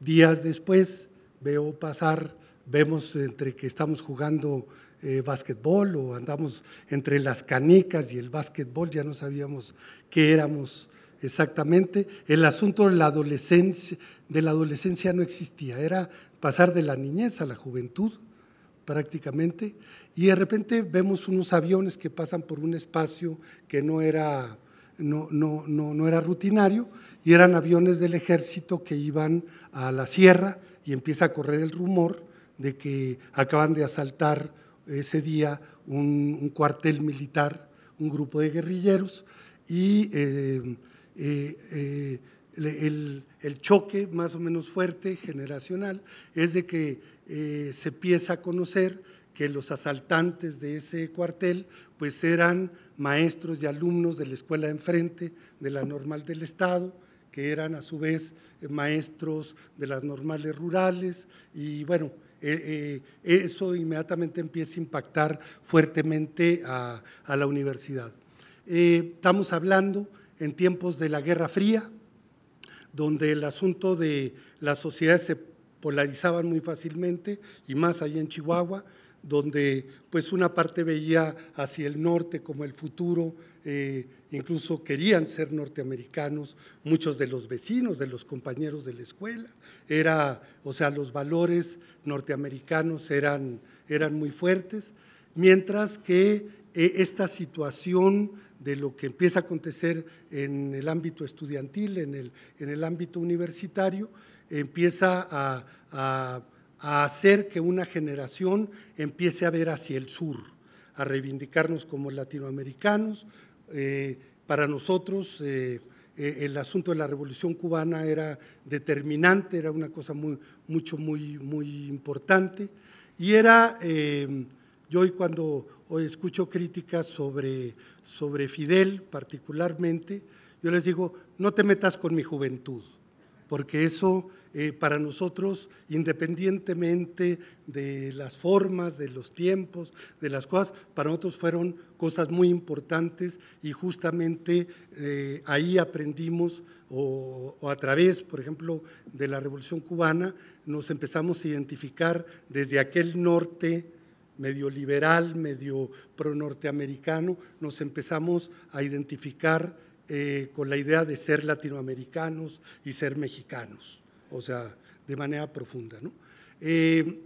días después veo pasar, vemos entre que estamos jugando eh, básquetbol o andamos entre las canicas y el básquetbol, ya no sabíamos qué éramos exactamente. El asunto de la adolescencia, de la adolescencia no existía, era pasar de la niñez a la juventud prácticamente, y de repente vemos unos aviones que pasan por un espacio que no era, no, era rutinario, y eran aviones del ejército que iban a la sierra y empieza a correr el rumor de que acaban de asaltar ese día un, cuartel militar, un grupo de guerrilleros, y eh, eh, eh, el, el, choque más o menos fuerte, generacional, es de que eh, se empieza a conocer que los asaltantes de ese cuartel pues eran maestros y alumnos de la escuela enfrente de la normal del Estado, que eran a su vez eh, maestros de las normales rurales y bueno, eh, eso inmediatamente empieza a impactar fuertemente a, la universidad. estamos hablando en tiempos de la Guerra Fría, donde el asunto de las sociedades polarizaban muy fácilmente y más allá en Chihuahua, donde pues una parte veía hacia el norte como el futuro, eh, incluso querían ser norteamericanos, muchos de los vecinos, de los compañeros de la escuela, o sea, los valores norteamericanos eran, muy fuertes, mientras que eh, esta situación de lo que empieza a acontecer en el ámbito estudiantil, en el ámbito universitario, empieza a, hacer que una generación empiece a ver hacia el sur, a reivindicarnos como latinoamericanos. Eh, para nosotros eh, eh, el asunto de la revolución cubana era determinante, era una cosa muy, mucho, muy, muy importante. Y era, yo hoy cuando escucho críticas sobre, sobre Fidel particularmente, yo les digo, no te metas con mi juventud, porque eso eh, para nosotros, independientemente de las formas, de los tiempos, de las cosas, para nosotros fueron cosas muy importantes y justamente eh, ahí aprendimos o, a través, por ejemplo, de la Revolución Cubana, nos empezamos a identificar desde aquel norte medio liberal, medio pro nos empezamos a identificar eh, con la idea de ser latinoamericanos y ser mexicanos o sea, de manera profunda. Eh,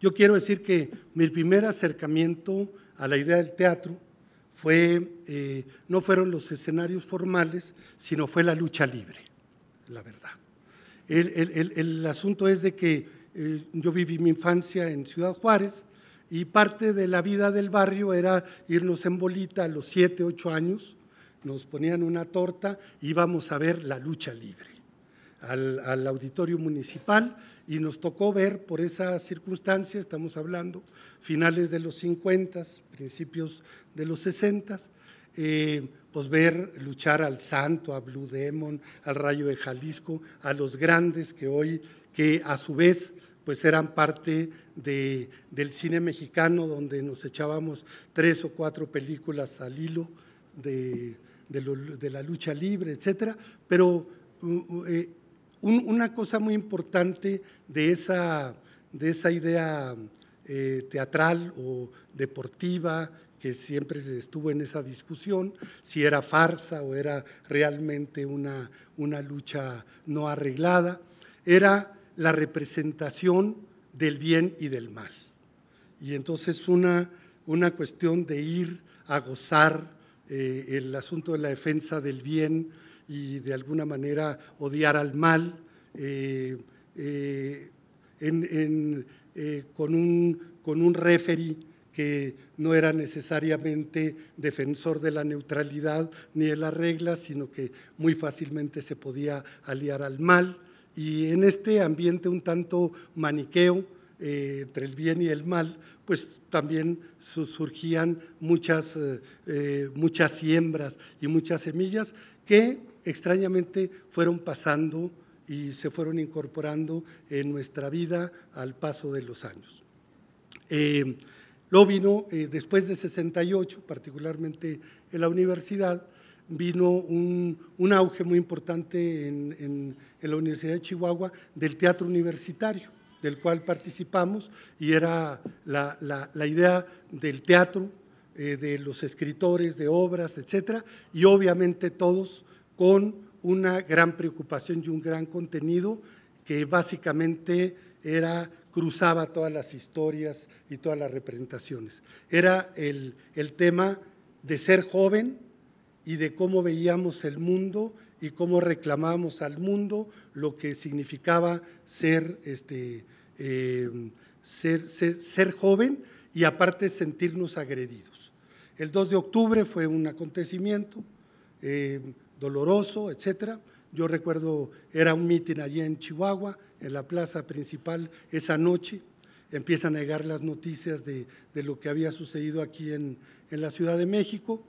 yo quiero decir que mi primer acercamiento a la idea del teatro fue, eh, no fueron los escenarios formales, sino fue la lucha libre, la verdad. El, asunto es de que eh, yo viví mi infancia en Ciudad Juárez y parte de la vida del barrio era irnos en bolita a los siete, ocho años, nos ponían una torta, íbamos a ver la lucha libre al, al auditorio municipal y nos tocó ver por esa circunstancia, estamos hablando finales de los 50, principios de los 60, eh, pues ver luchar al Santo, a Blue Demon, al Rayo de Jalisco, a los grandes que hoy, que a su vez pues eran parte de, del cine mexicano donde nos echábamos tres o cuatro películas al hilo de, de, la lucha libre, etcétera, pero uh, uh, eh, una cosa muy importante de esa, de esa idea eh, teatral o deportiva que siempre se estuvo en esa discusión, si era farsa o era realmente una, lucha no arreglada, era la representación del bien y del mal. Y entonces una, cuestión de ir a gozar eh, el asunto de la defensa del bien y de alguna manera odiar al mal, eh, eh, eh, con, un, con un referee que no era necesariamente defensor de la neutralidad ni de las reglas, sino que muy fácilmente se podía aliar al mal. Y en este ambiente un tanto maniqueo entre el bien y el mal, pues también surgían muchas, muchas siembras y muchas semillas que extrañamente fueron pasando y se fueron incorporando en nuestra vida al paso de los años. Eh, luego vino, eh, después de 68, particularmente en la universidad, vino un, auge muy importante en, la Universidad de Chihuahua del teatro universitario, del cual participamos, y era la, idea del teatro, eh, de los escritores, de obras, etcétera, y obviamente todos con una gran preocupación y un gran contenido que básicamente era cruzaba todas las historias y todas las representaciones. Era el, tema de ser joven y de cómo veíamos el mundo y cómo reclamábamos al mundo lo que significaba ser, este, em, ser, joven y aparte sentirnos agredidos. El 2 de octubre fue un acontecimiento, em, doloroso, etcétera. Yo recuerdo, era un mitin allí en Chihuahua, en la plaza principal, esa noche. Empiezan a llegar las noticias de, lo que había sucedido aquí en, la Ciudad de México.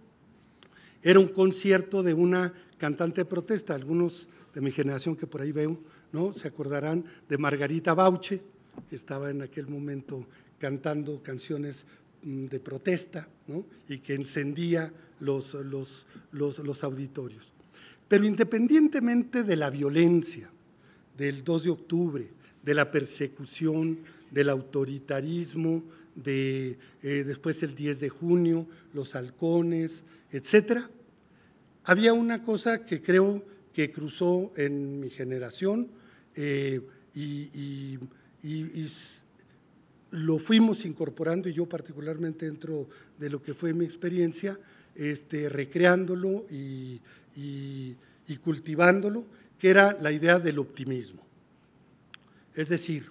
Era un concierto de una cantante de protesta, algunos de mi generación que por ahí veo, ¿no? Se acordarán de Margarita Bauche, que estaba en aquel momento cantando canciones mm, de protesta y que encendía los auditorios. Pero independientemente de la violencia, del 2 de octubre, de la persecución, del autoritarismo, de eh, después el 10 de junio, los halcones, etcétera, había una cosa que creo que cruzó en mi generación eh, y, lo fuimos incorporando, y yo particularmente dentro de lo que fue mi experiencia, este, recreándolo y, y, cultivándolo, que era la idea del optimismo. Es decir,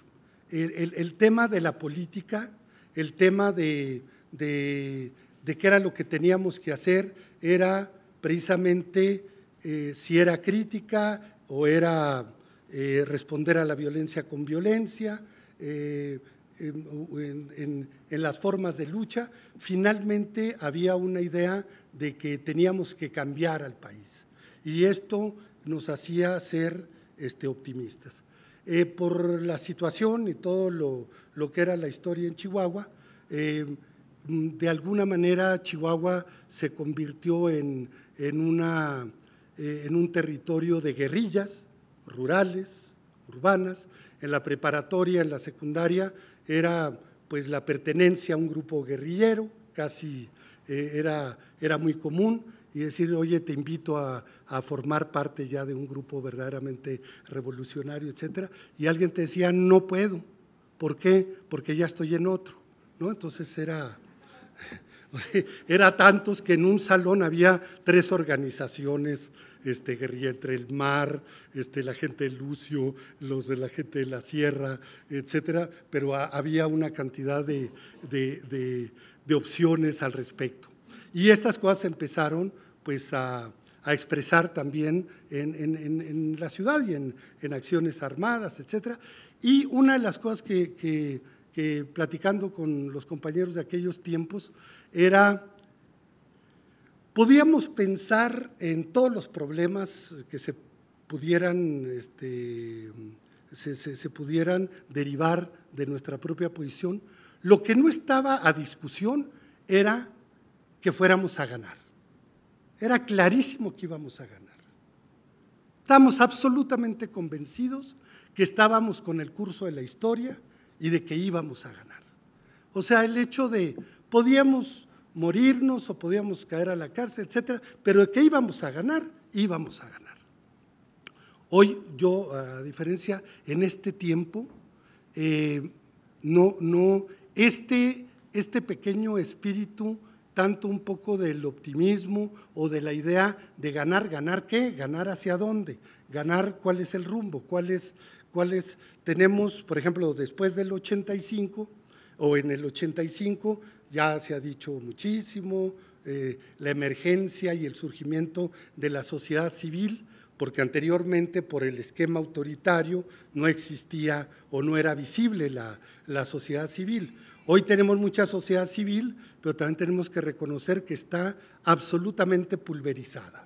el, tema de la política, el tema de, qué era lo que teníamos que hacer, era precisamente eh, si era crítica o era eh, responder a la violencia con violencia, eh, en las formas de lucha, finalmente había una idea de que teníamos que cambiar al país. Y esto nos hacía ser este, optimistas. Eh, por la situación y todo lo, que era la historia en Chihuahua, eh, de alguna manera Chihuahua se convirtió en, una, eh, en, un territorio de guerrillas rurales, urbanas. En la preparatoria, en la secundaria, era pues la pertenencia a un grupo guerrillero, casi eh, era, era muy común y decir, oye, te invito a, formar parte ya de un grupo verdaderamente revolucionario, etcétera, y alguien te decía, no puedo, ¿por qué? Porque ya estoy en otro, ¿no? Entonces era, era tantos que en un salón había tres organizaciones, este, guerrilla entre el mar, este, la gente de Lucio, los de la gente de la sierra, etcétera, pero había una cantidad de de opciones al respecto. Y estas cosas empezaron pues, a, expresar también en, la ciudad y en, acciones armadas, etcétera. Y una de las cosas que, platicando con los compañeros de aquellos tiempos era podíamos pensar en todos los problemas que se pudieran, este, se, pudieran derivar de nuestra propia posición, lo que no estaba a discusión era que fuéramos a ganar. Era clarísimo que íbamos a ganar. Estamos absolutamente convencidos que estábamos con el curso de la historia y de que íbamos a ganar. O sea, el hecho de podíamos morirnos o podíamos caer a la cárcel, etcétera, pero de que íbamos a ganar, íbamos a ganar. Hoy yo, a diferencia, en este tiempo, eh, no, no este, este, pequeño espíritu, tanto un poco del optimismo o de la idea de ganar, ganar qué, ganar hacia dónde, ganar cuál es el rumbo, ¿cuáles es, tenemos, por ejemplo, después del 85 o en el 85 ya se ha dicho muchísimo, eh, la emergencia y el surgimiento de la sociedad civil, porque anteriormente por el esquema autoritario no existía o no era visible la, sociedad civil. Hoy tenemos mucha sociedad civil, pero también tenemos que reconocer que está absolutamente pulverizada.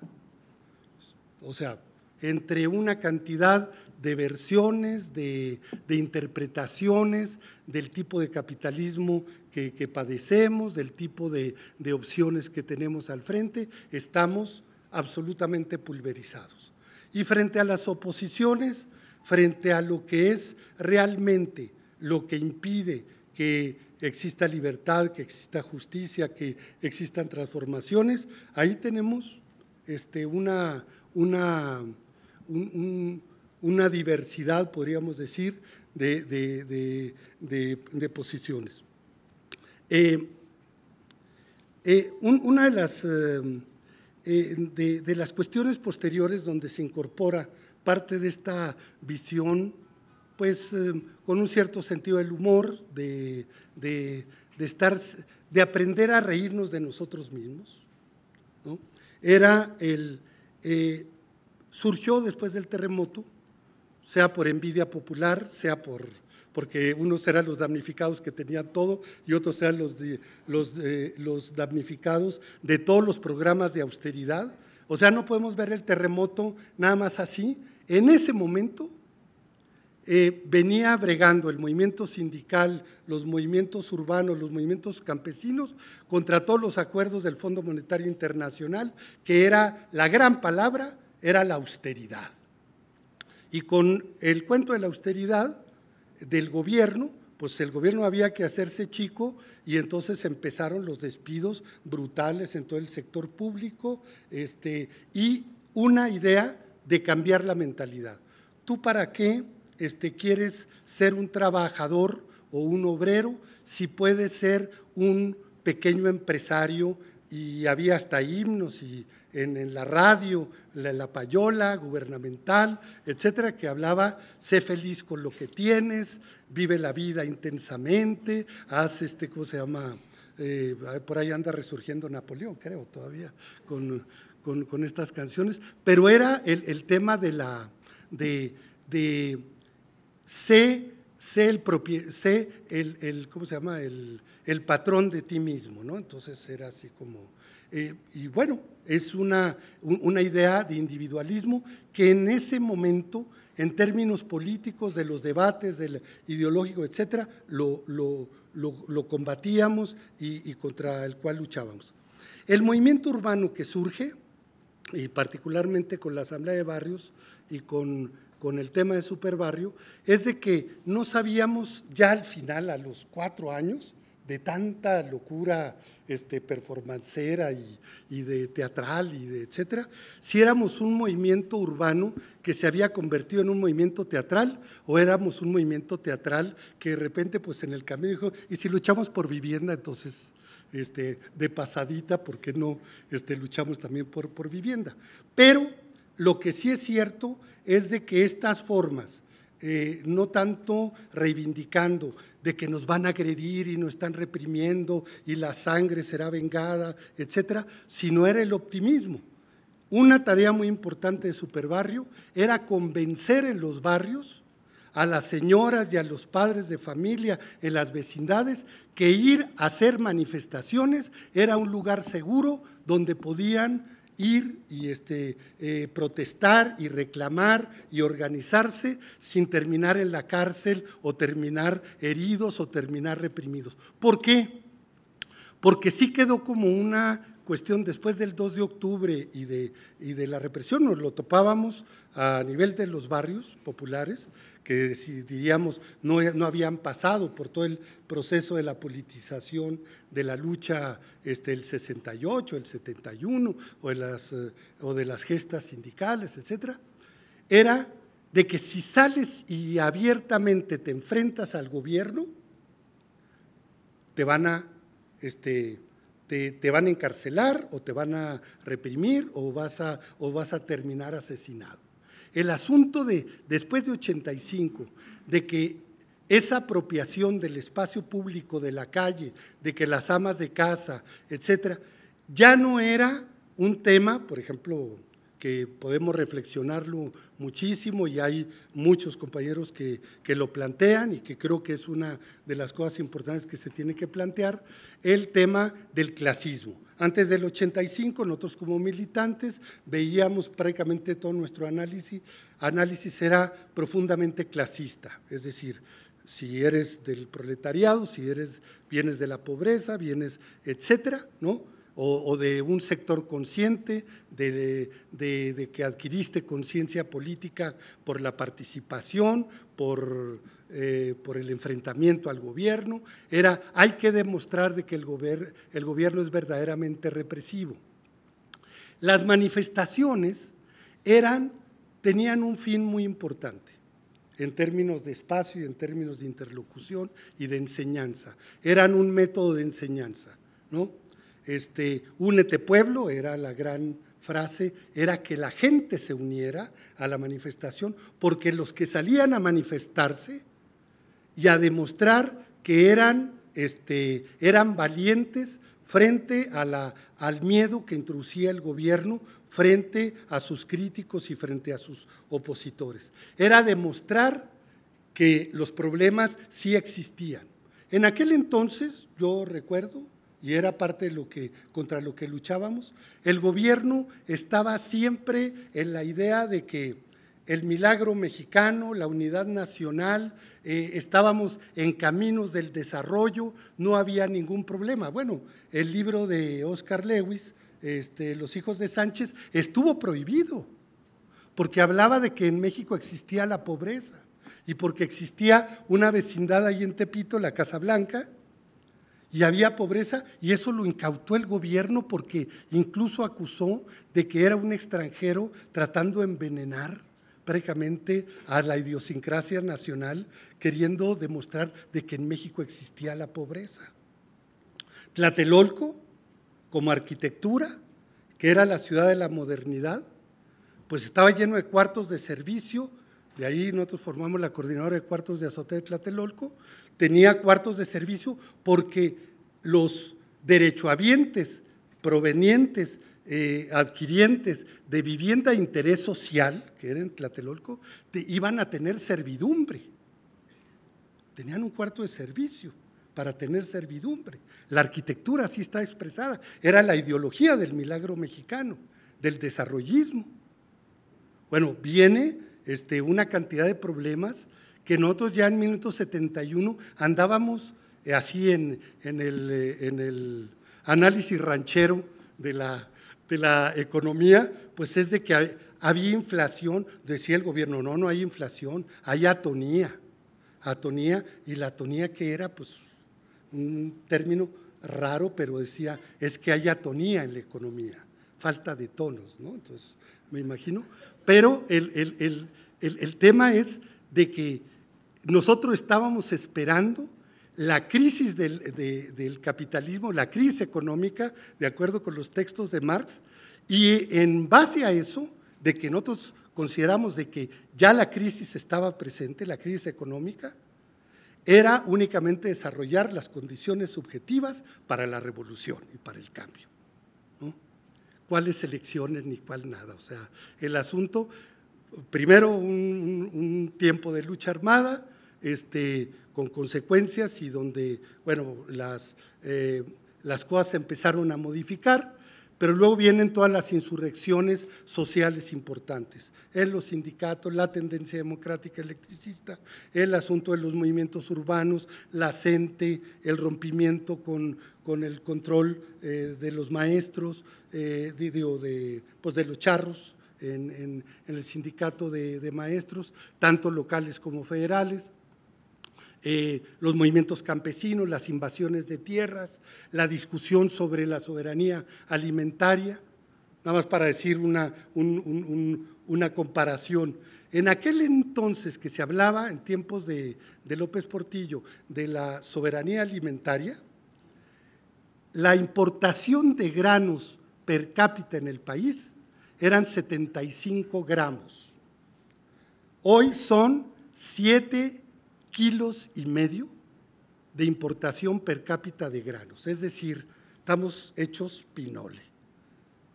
O sea, entre una cantidad de versiones, de, interpretaciones del tipo de capitalismo que, padecemos, del tipo de, de opciones que tenemos al frente, estamos absolutamente pulverizados y frente a las oposiciones, frente a lo que es realmente lo que impide que exista libertad, que exista justicia, que existan transformaciones, ahí tenemos este, una, una, una diversidad, podríamos decir, de, posiciones. Eh, eh, una de las eh, eh, de, las cuestiones posteriores donde se incorpora parte de esta visión, pues eh, con un cierto sentido del humor, de, estar, de aprender a reírnos de nosotros mismos, ¿no? era el, eh, surgió después del terremoto, sea por envidia popular, sea por porque unos eran los damnificados que tenían todo y otros eran los, los, los damnificados de todos los programas de austeridad. O sea, no podemos ver el terremoto nada más así. En ese momento eh, venía bregando el movimiento sindical, los movimientos urbanos, los movimientos campesinos contra todos los acuerdos del Fondo Monetario Internacional, que era la gran palabra, era la austeridad. Y con el cuento de la austeridad del gobierno, pues el gobierno había que hacerse chico y entonces empezaron los despidos brutales en todo el sector público este, y una idea de cambiar la mentalidad. ¿Tú para qué este, quieres ser un trabajador o un obrero si puedes ser un pequeño empresario? Y había hasta himnos y en, la radio, la, payola gubernamental, etcétera, que hablaba, sé feliz con lo que tienes, vive la vida intensamente, haz este, ¿cómo se llama? Eh, por ahí anda resurgiendo Napoleón, creo, todavía, con, estas canciones, pero era el, tema de la, de, de sé, el, el, ¿cómo se llama? El, patrón de ti mismo, ¿no? Entonces era así como, eh, y bueno, es una, idea de individualismo que en ese momento, en términos políticos, de los debates, del ideológico, etcétera, lo, combatíamos y, contra el cual luchábamos. El movimiento urbano que surge, y particularmente con la Asamblea de Barrios y con, con, el tema de Superbarrio, es de que no sabíamos ya al final, a los cuatro años, de tanta locura este, performancera y, de teatral y de etcétera, si éramos un movimiento urbano que se había convertido en un movimiento teatral o éramos un movimiento teatral que de repente pues en el camino dijo, y si luchamos por vivienda entonces… Este, de pasadita, porque no este, luchamos también por, vivienda. Pero lo que sí es cierto es de que estas formas, eh, no tanto reivindicando, de que nos van a agredir y nos están reprimiendo y la sangre será vengada, etcétera, sino era el optimismo. Una tarea muy importante de Superbarrio era convencer en los barrios a las señoras y a los padres de familia en las vecindades que ir a hacer manifestaciones era un lugar seguro donde podían ir y este, eh, protestar y reclamar y organizarse sin terminar en la cárcel o terminar heridos o terminar reprimidos. ¿Por qué? Porque sí quedó como una cuestión después del 2 de octubre y de, y de la represión, nos lo topábamos a nivel de los barrios populares, que diríamos no, no habían pasado por todo el proceso de la politización de la lucha este, el 68, el 71 o de, las, eh, o de las gestas sindicales, etcétera, era de que si sales y abiertamente te enfrentas al gobierno, te van a, este, te van a encarcelar o te van a reprimir o vas a, o vas a terminar asesinado. El asunto de, después de 85, de que esa apropiación del espacio público, de la calle, de que las amas de casa, etcétera, ya no era un tema, por ejemplo, que podemos reflexionarlo muchísimo y hay muchos compañeros que, que, lo plantean y que creo que es una de las cosas importantes que se tiene que plantear, el tema del clasismo. Antes del 85, nosotros como militantes veíamos prácticamente todo nuestro análisis, análisis era profundamente clasista, es decir, si eres del proletariado, si eres, vienes de la pobreza, vienes, etcétera, ¿no? o, de un sector consciente, de, que adquiriste conciencia política por la participación, por, eh, por el enfrentamiento al gobierno, era hay que demostrar de que el, el gobierno es verdaderamente represivo. Las manifestaciones eran, tenían un fin muy importante en términos de espacio y en términos de interlocución y de enseñanza. Eran un método de enseñanza. ¿no? Este, únete pueblo, era la gran frase, era que la gente se uniera a la manifestación, porque los que salían a manifestarse y a demostrar que eran, este, eran valientes frente a la, al miedo que introducía el gobierno, frente a sus críticos y frente a sus opositores. Era demostrar que los problemas sí existían. En aquel entonces, yo recuerdo, y era parte de lo que contra lo que luchábamos. El gobierno estaba siempre en la idea de que el milagro mexicano, la unidad nacional, eh, estábamos en caminos del desarrollo, no había ningún problema. Bueno, el libro de Oscar Lewis, este, Los hijos de Sánchez, estuvo prohibido, porque hablaba de que en México existía la pobreza y porque existía una vecindad ahí en Tepito, la Casa Blanca, y había pobreza y eso lo incautó el gobierno porque incluso acusó de que era un extranjero tratando de envenenar prácticamente a la idiosincrasia nacional, queriendo demostrar de que en México existía la pobreza. Tlatelolco, como arquitectura, que era la ciudad de la modernidad, pues estaba lleno de cuartos de servicio, de ahí nosotros formamos la coordinadora de cuartos de azote de Tlatelolco, tenía cuartos de servicio porque los derechohabientes provenientes, eh, adquirientes de vivienda de interés social, que era en Tlatelolco, iban a tener servidumbre. Tenían un cuarto de servicio para tener servidumbre. La arquitectura así está expresada. Era la ideología del milagro mexicano, del desarrollismo. Bueno, viene este, una cantidad de problemas que nosotros ya en 1971 71 andábamos eh, así en, el, eh, en el, análisis ranchero de la, de la economía, pues es de que había inflación, decía el gobierno, no, no hay inflación, hay atonía, atonía, y la atonía que era pues un término raro, pero decía, es que hay atonía en la economía, falta de tonos, ¿no? Entonces, me imagino, pero el, el tema es de que nosotros estábamos esperando la crisis del, capitalismo, la crisis económica, de acuerdo con los textos de Marx, y en base a eso, de que nosotros consideramos de que ya la crisis estaba presente, la crisis económica, era únicamente desarrollar las condiciones subjetivas para la revolución y para el cambio. ¿Cuáles elecciones ni cuál nada? O sea, el asunto, primero un tiempo de lucha armada, este, con consecuencias y donde, bueno, eh, las, cosas se empezaron a modificar, pero luego vienen todas las insurrecciones sociales importantes, en los sindicatos, la tendencia democrática electricista, el asunto de los movimientos urbanos, la CENTE, el rompimiento con, el control eh, de los maestros, eh, de, pues, de, los charros en, el sindicato de maestros, tanto locales como federales eh, los movimientos campesinos, las invasiones de tierras, la discusión sobre la soberanía alimentaria, nada más para decir una, una comparación. En aquel entonces que se hablaba, en tiempos de, de López Portillo, de la soberanía alimentaria, la importación de granos per cápita en el país eran 75 gramos. Hoy son 7 kilos y medio de importación per cápita de granos, es decir, estamos hechos pinole,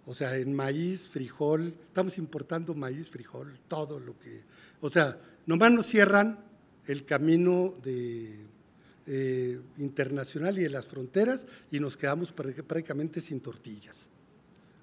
o sea, en maíz, frijol, estamos importando maíz, frijol, todo lo que, o sea, nomás nos cierran el camino de, eh, internacional y de las fronteras y nos quedamos prácticamente sin tortillas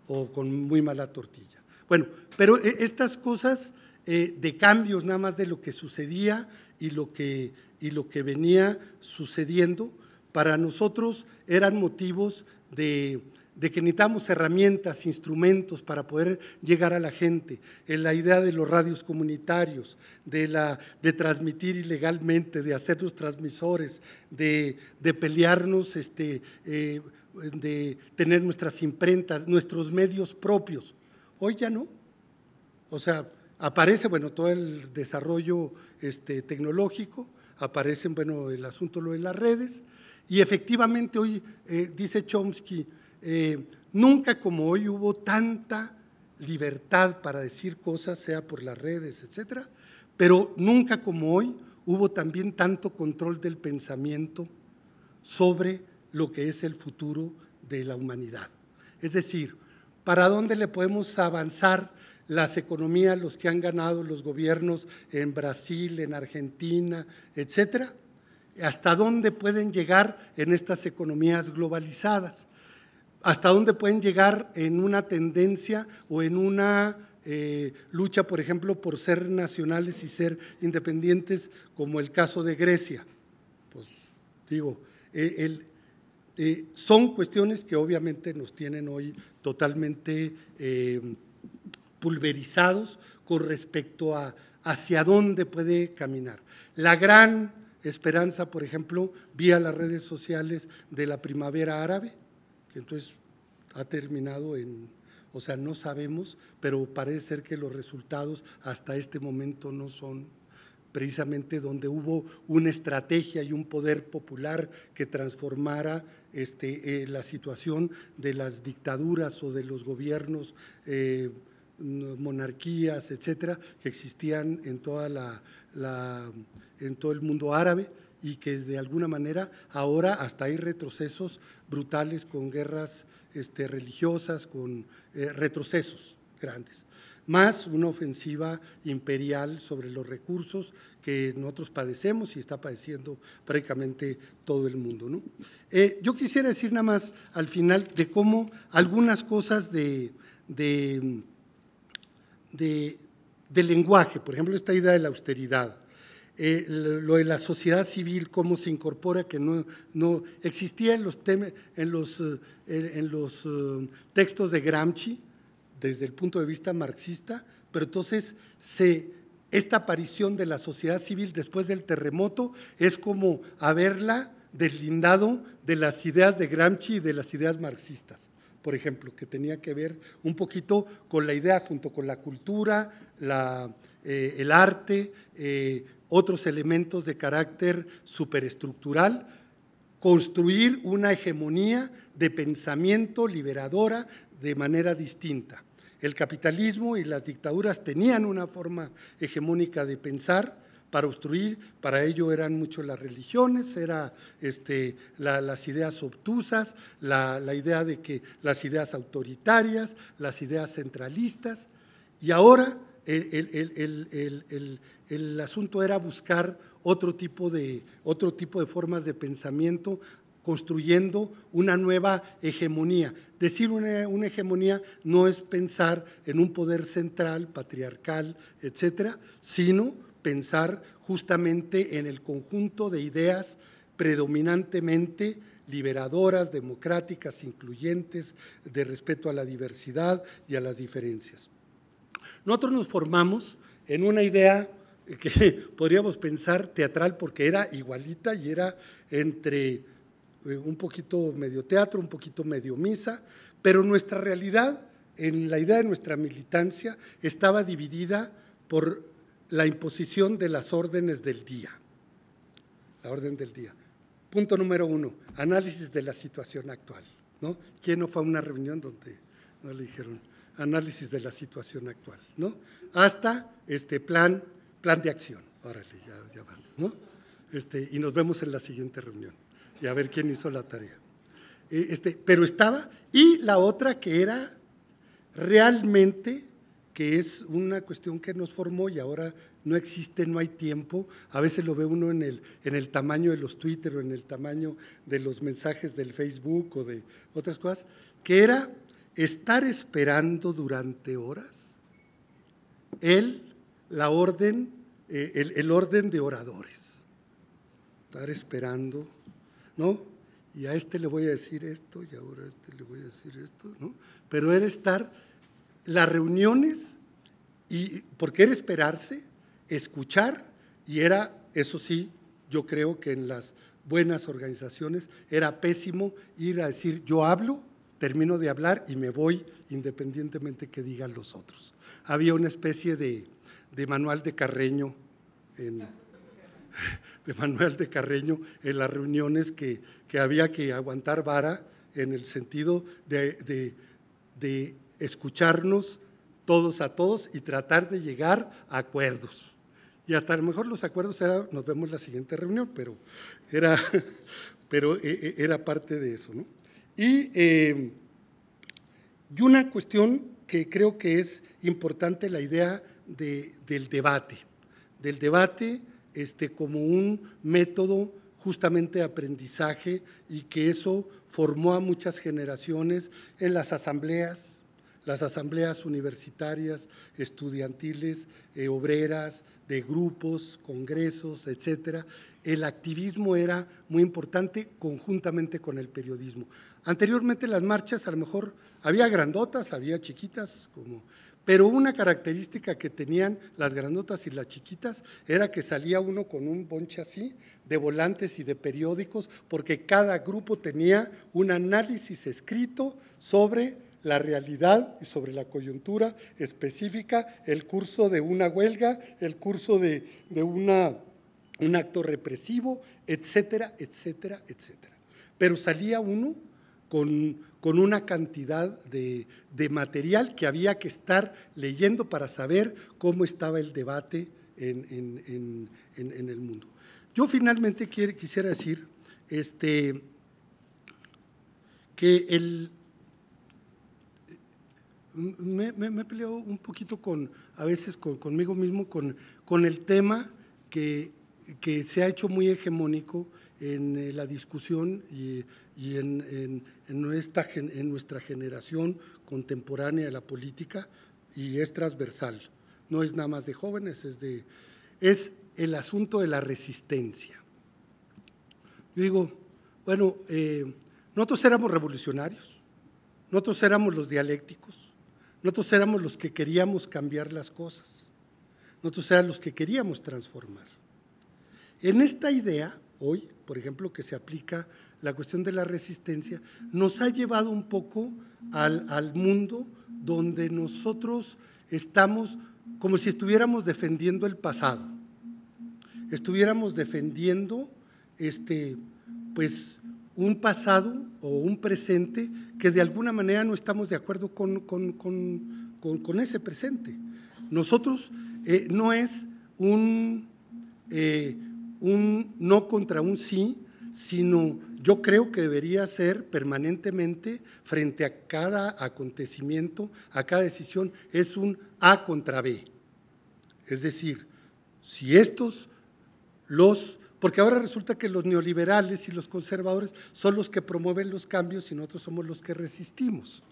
o con muy mala tortilla. Bueno, pero e-, estas cosas eh, de cambios nada más de lo que sucedía y lo que, y lo que venía sucediendo, para nosotros eran motivos de, de que necesitamos herramientas, instrumentos para poder llegar a la gente, en la idea de los radios comunitarios, de, la, de transmitir ilegalmente, de hacer los transmisores, de, de pelearnos, este, eh, de tener nuestras imprentas, nuestros medios propios. Hoy ya no. O sea, aparece, bueno, todo el desarrollo este, tecnológico, aparecen, bueno, el asunto lo de las redes, y efectivamente hoy, eh, dice Chomsky, eh, nunca como hoy hubo tanta libertad para decir cosas, sea por las redes, etcétera, pero nunca como hoy hubo también tanto control del pensamiento sobre lo que es el futuro de la humanidad. Es decir, para dónde le podemos avanzar las economías, los que han ganado los gobiernos en Brasil, en Argentina, etcétera, hasta dónde pueden llegar en estas economías globalizadas, hasta dónde pueden llegar en una tendencia o en una eh, lucha, por ejemplo, por ser nacionales y ser independientes, como el caso de Grecia. Pues digo, e, eh, son cuestiones que obviamente nos tienen hoy totalmente eh, pulverizados con respecto a hacia dónde puede caminar. La gran esperanza, por ejemplo, vía las redes sociales de la primavera árabe, que entonces ha terminado en, o sea, no sabemos, pero parece ser que los resultados hasta este momento no son precisamente donde hubo una estrategia y un poder popular que transformara este, eh, la situación de las dictaduras o de los gobiernos eh, monarquías, etcétera, que existían en, toda la, en todo el mundo árabe y que de alguna manera ahora hasta hay retrocesos brutales con guerras este, religiosas, con eh, retrocesos grandes más una ofensiva imperial sobre los recursos que nosotros padecemos y está padeciendo prácticamente todo el mundo. ¿no? Eh, yo quisiera decir nada más al final de cómo algunas cosas de de, del lenguaje, por ejemplo, esta idea de la austeridad, eh, lo de la sociedad civil, cómo se incorpora, que no, existía en los, eh, eh, textos de Gramsci, desde el punto de vista marxista, pero entonces esta aparición de la sociedad civil después del terremoto es como haberla deslindado de las ideas de Gramsci y de las ideas marxistas por ejemplo, que tenía que ver un poquito con la idea junto con la cultura, eh, el arte, eh, otros elementos de carácter superestructural, construir una hegemonía de pensamiento liberadora de manera distinta. El capitalismo y las dictaduras tenían una forma hegemónica de pensar, para obstruir, para ello eran mucho las religiones, era este, las ideas obtusas, la, idea de que las ideas autoritarias, las ideas centralistas, y ahora el, asunto era buscar otro tipo, de, otro tipo de formas de pensamiento, construyendo una nueva hegemonía. Decir una, una hegemonía no es pensar en un poder central, patriarcal, etcétera, sino pensar justamente en el conjunto de ideas predominantemente liberadoras, democráticas, incluyentes, de respeto a la diversidad y a las diferencias. Nosotros nos formamos en una idea que podríamos pensar teatral porque era igualita y era entre eh, un poquito medio teatro, un poquito medio misa, pero nuestra realidad, en la idea de nuestra militancia, estaba dividida por la imposición de las órdenes del día. La orden del día. Punto número uno, análisis de la situación actual. ¿no? ¿Quién no fue a una reunión donde no le dijeron análisis de la situación actual? ¿no? Hasta este plan, plan de acción. ya, ya vas. ¿no? Este, y nos vemos en la siguiente reunión. Y a ver quién hizo la tarea. E, este, pero estaba, y la otra que era realmente que es una cuestión que nos formó y ahora no existe, no hay tiempo. A veces lo ve uno en el, en el tamaño de los Twitter o en el tamaño de los mensajes del Facebook o de otras cosas, que era estar esperando durante horas el, la orden, eh, el, el orden de oradores. Estar esperando, ¿no? Y a este le voy a decir esto y ahora a este le voy a decir esto, ¿no? Pero era estar las reuniones, y, porque era esperarse, escuchar, y era, eso sí, yo creo que en las buenas organizaciones era pésimo ir a decir yo hablo, termino de hablar y me voy independientemente que digan los otros. Había una especie de, manual de Carreño en, de de Carreño en las reuniones que, había que aguantar vara en el sentido de escucharnos todos a todos y tratar de llegar a acuerdos. Y hasta a lo mejor los acuerdos era, nos vemos la siguiente reunión, pero era, pero eh, eh, era parte de eso. Y, eh, y una cuestión que creo que es importante, la idea de, del debate, del debate este, como un método justamente de aprendizaje y que eso formó a muchas generaciones en las asambleas, las asambleas universitarias, estudiantiles, eh, obreras, de grupos, congresos, etcétera. El activismo era muy importante conjuntamente con el periodismo. Anteriormente las marchas a lo mejor había grandotas, había chiquitas, como, pero una característica que tenían las grandotas y las chiquitas era que salía uno con un bonche así de volantes y de periódicos porque cada grupo tenía un análisis escrito sobre la realidad y sobre la coyuntura específica, el curso de una huelga, el curso de, una, un acto represivo, etcétera, etcétera, etcétera. Pero salía uno con, una cantidad de, material que había que estar leyendo para saber cómo estaba el debate en, en el mundo. Yo finalmente quiere, quisiera decir este, que el, me, he peleado un poquito con, a veces conmigo mismo, con, con el tema que, que, se ha hecho muy hegemónico en eh, la discusión y, y en, en, nuestra, en nuestra generación contemporánea de la política y es transversal. No es nada más de jóvenes, es, de, es el asunto de la resistencia. Yo digo, bueno, eh, nosotros éramos revolucionarios, nosotros éramos los dialécticos, nosotros éramos los que queríamos cambiar las cosas. Nosotros éramos los que queríamos transformar. En esta idea, hoy, por ejemplo, que se aplica la cuestión de la resistencia, nos ha llevado un poco al, al mundo donde nosotros estamos como si estuviéramos defendiendo el pasado, estuviéramos defendiendo este, pues, un pasado o un presente que de alguna manera no estamos de acuerdo con, ese presente. Nosotros eh, no es un, eh, un no contra un sí, sino yo creo que debería ser permanentemente frente a cada acontecimiento, a cada decisión, es un A contra B. Es decir, si estos los porque ahora resulta que los neoliberales y los conservadores son los que promueven los cambios y nosotros somos los que resistimos.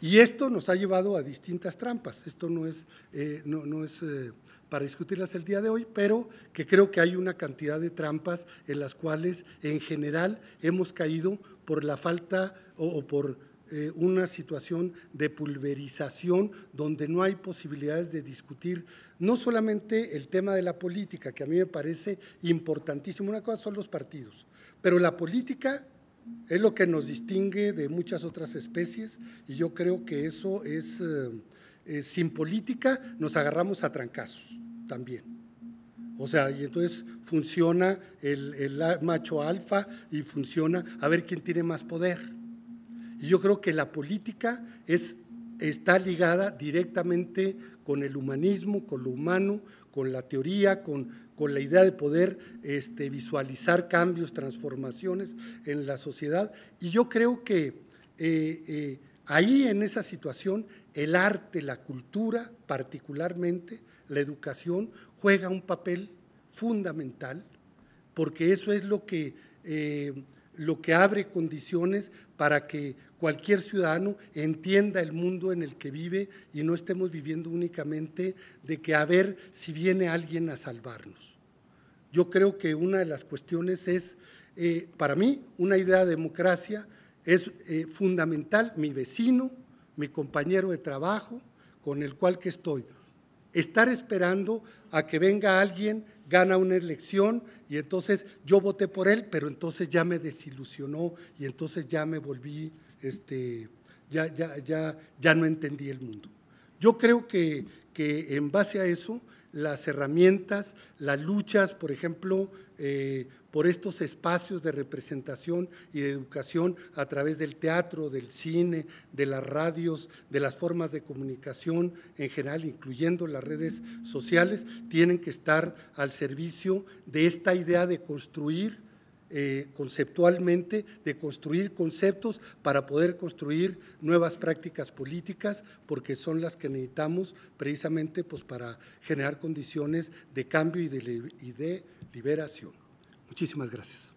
Y esto nos ha llevado a distintas trampas. Esto no es, eh, no, es eh, para discutirlas el día de hoy, pero que creo que hay una cantidad de trampas en las cuales en general hemos caído por la falta o, por eh, una situación de pulverización donde no hay posibilidades de discutir no solamente el tema de la política, que a mí me parece importantísimo, una cosa son los partidos, pero la política es lo que nos distingue de muchas otras especies y yo creo que eso es, eh, sin política nos agarramos a trancazos también. O sea, y entonces funciona el, macho alfa y funciona a ver quién tiene más poder. Y yo creo que la política es, está ligada directamente con el humanismo, con lo humano, con la teoría, con, con la idea de poder este, visualizar cambios, transformaciones en la sociedad. Y yo creo que eh, eh, ahí en esa situación el arte, la cultura particularmente, la educación, juega un papel fundamental, porque eso es lo que, eh, lo que abre condiciones para que cualquier ciudadano entienda el mundo en el que vive y no estemos viviendo únicamente de que a ver si viene alguien a salvarnos. Yo creo que una de las cuestiones es, eh, para mí, una idea de democracia es eh, fundamental mi vecino, mi compañero de trabajo, con el cual que estoy. Estar esperando a que venga alguien, gana una elección y entonces yo voté por él, pero entonces ya me desilusionó y entonces ya me volví este, ya, ya, ya, ya no entendí el mundo. Yo creo que, que en base a eso, las herramientas, las luchas, por ejemplo, eh, por estos espacios de representación y de educación a través del teatro, del cine, de las radios, de las formas de comunicación en general, incluyendo las redes sociales, tienen que estar al servicio de esta idea de construir eh, conceptualmente, de construir conceptos para poder construir nuevas prácticas políticas, porque son las que necesitamos precisamente pues, para generar condiciones de cambio y de, y de liberación. Muchísimas gracias.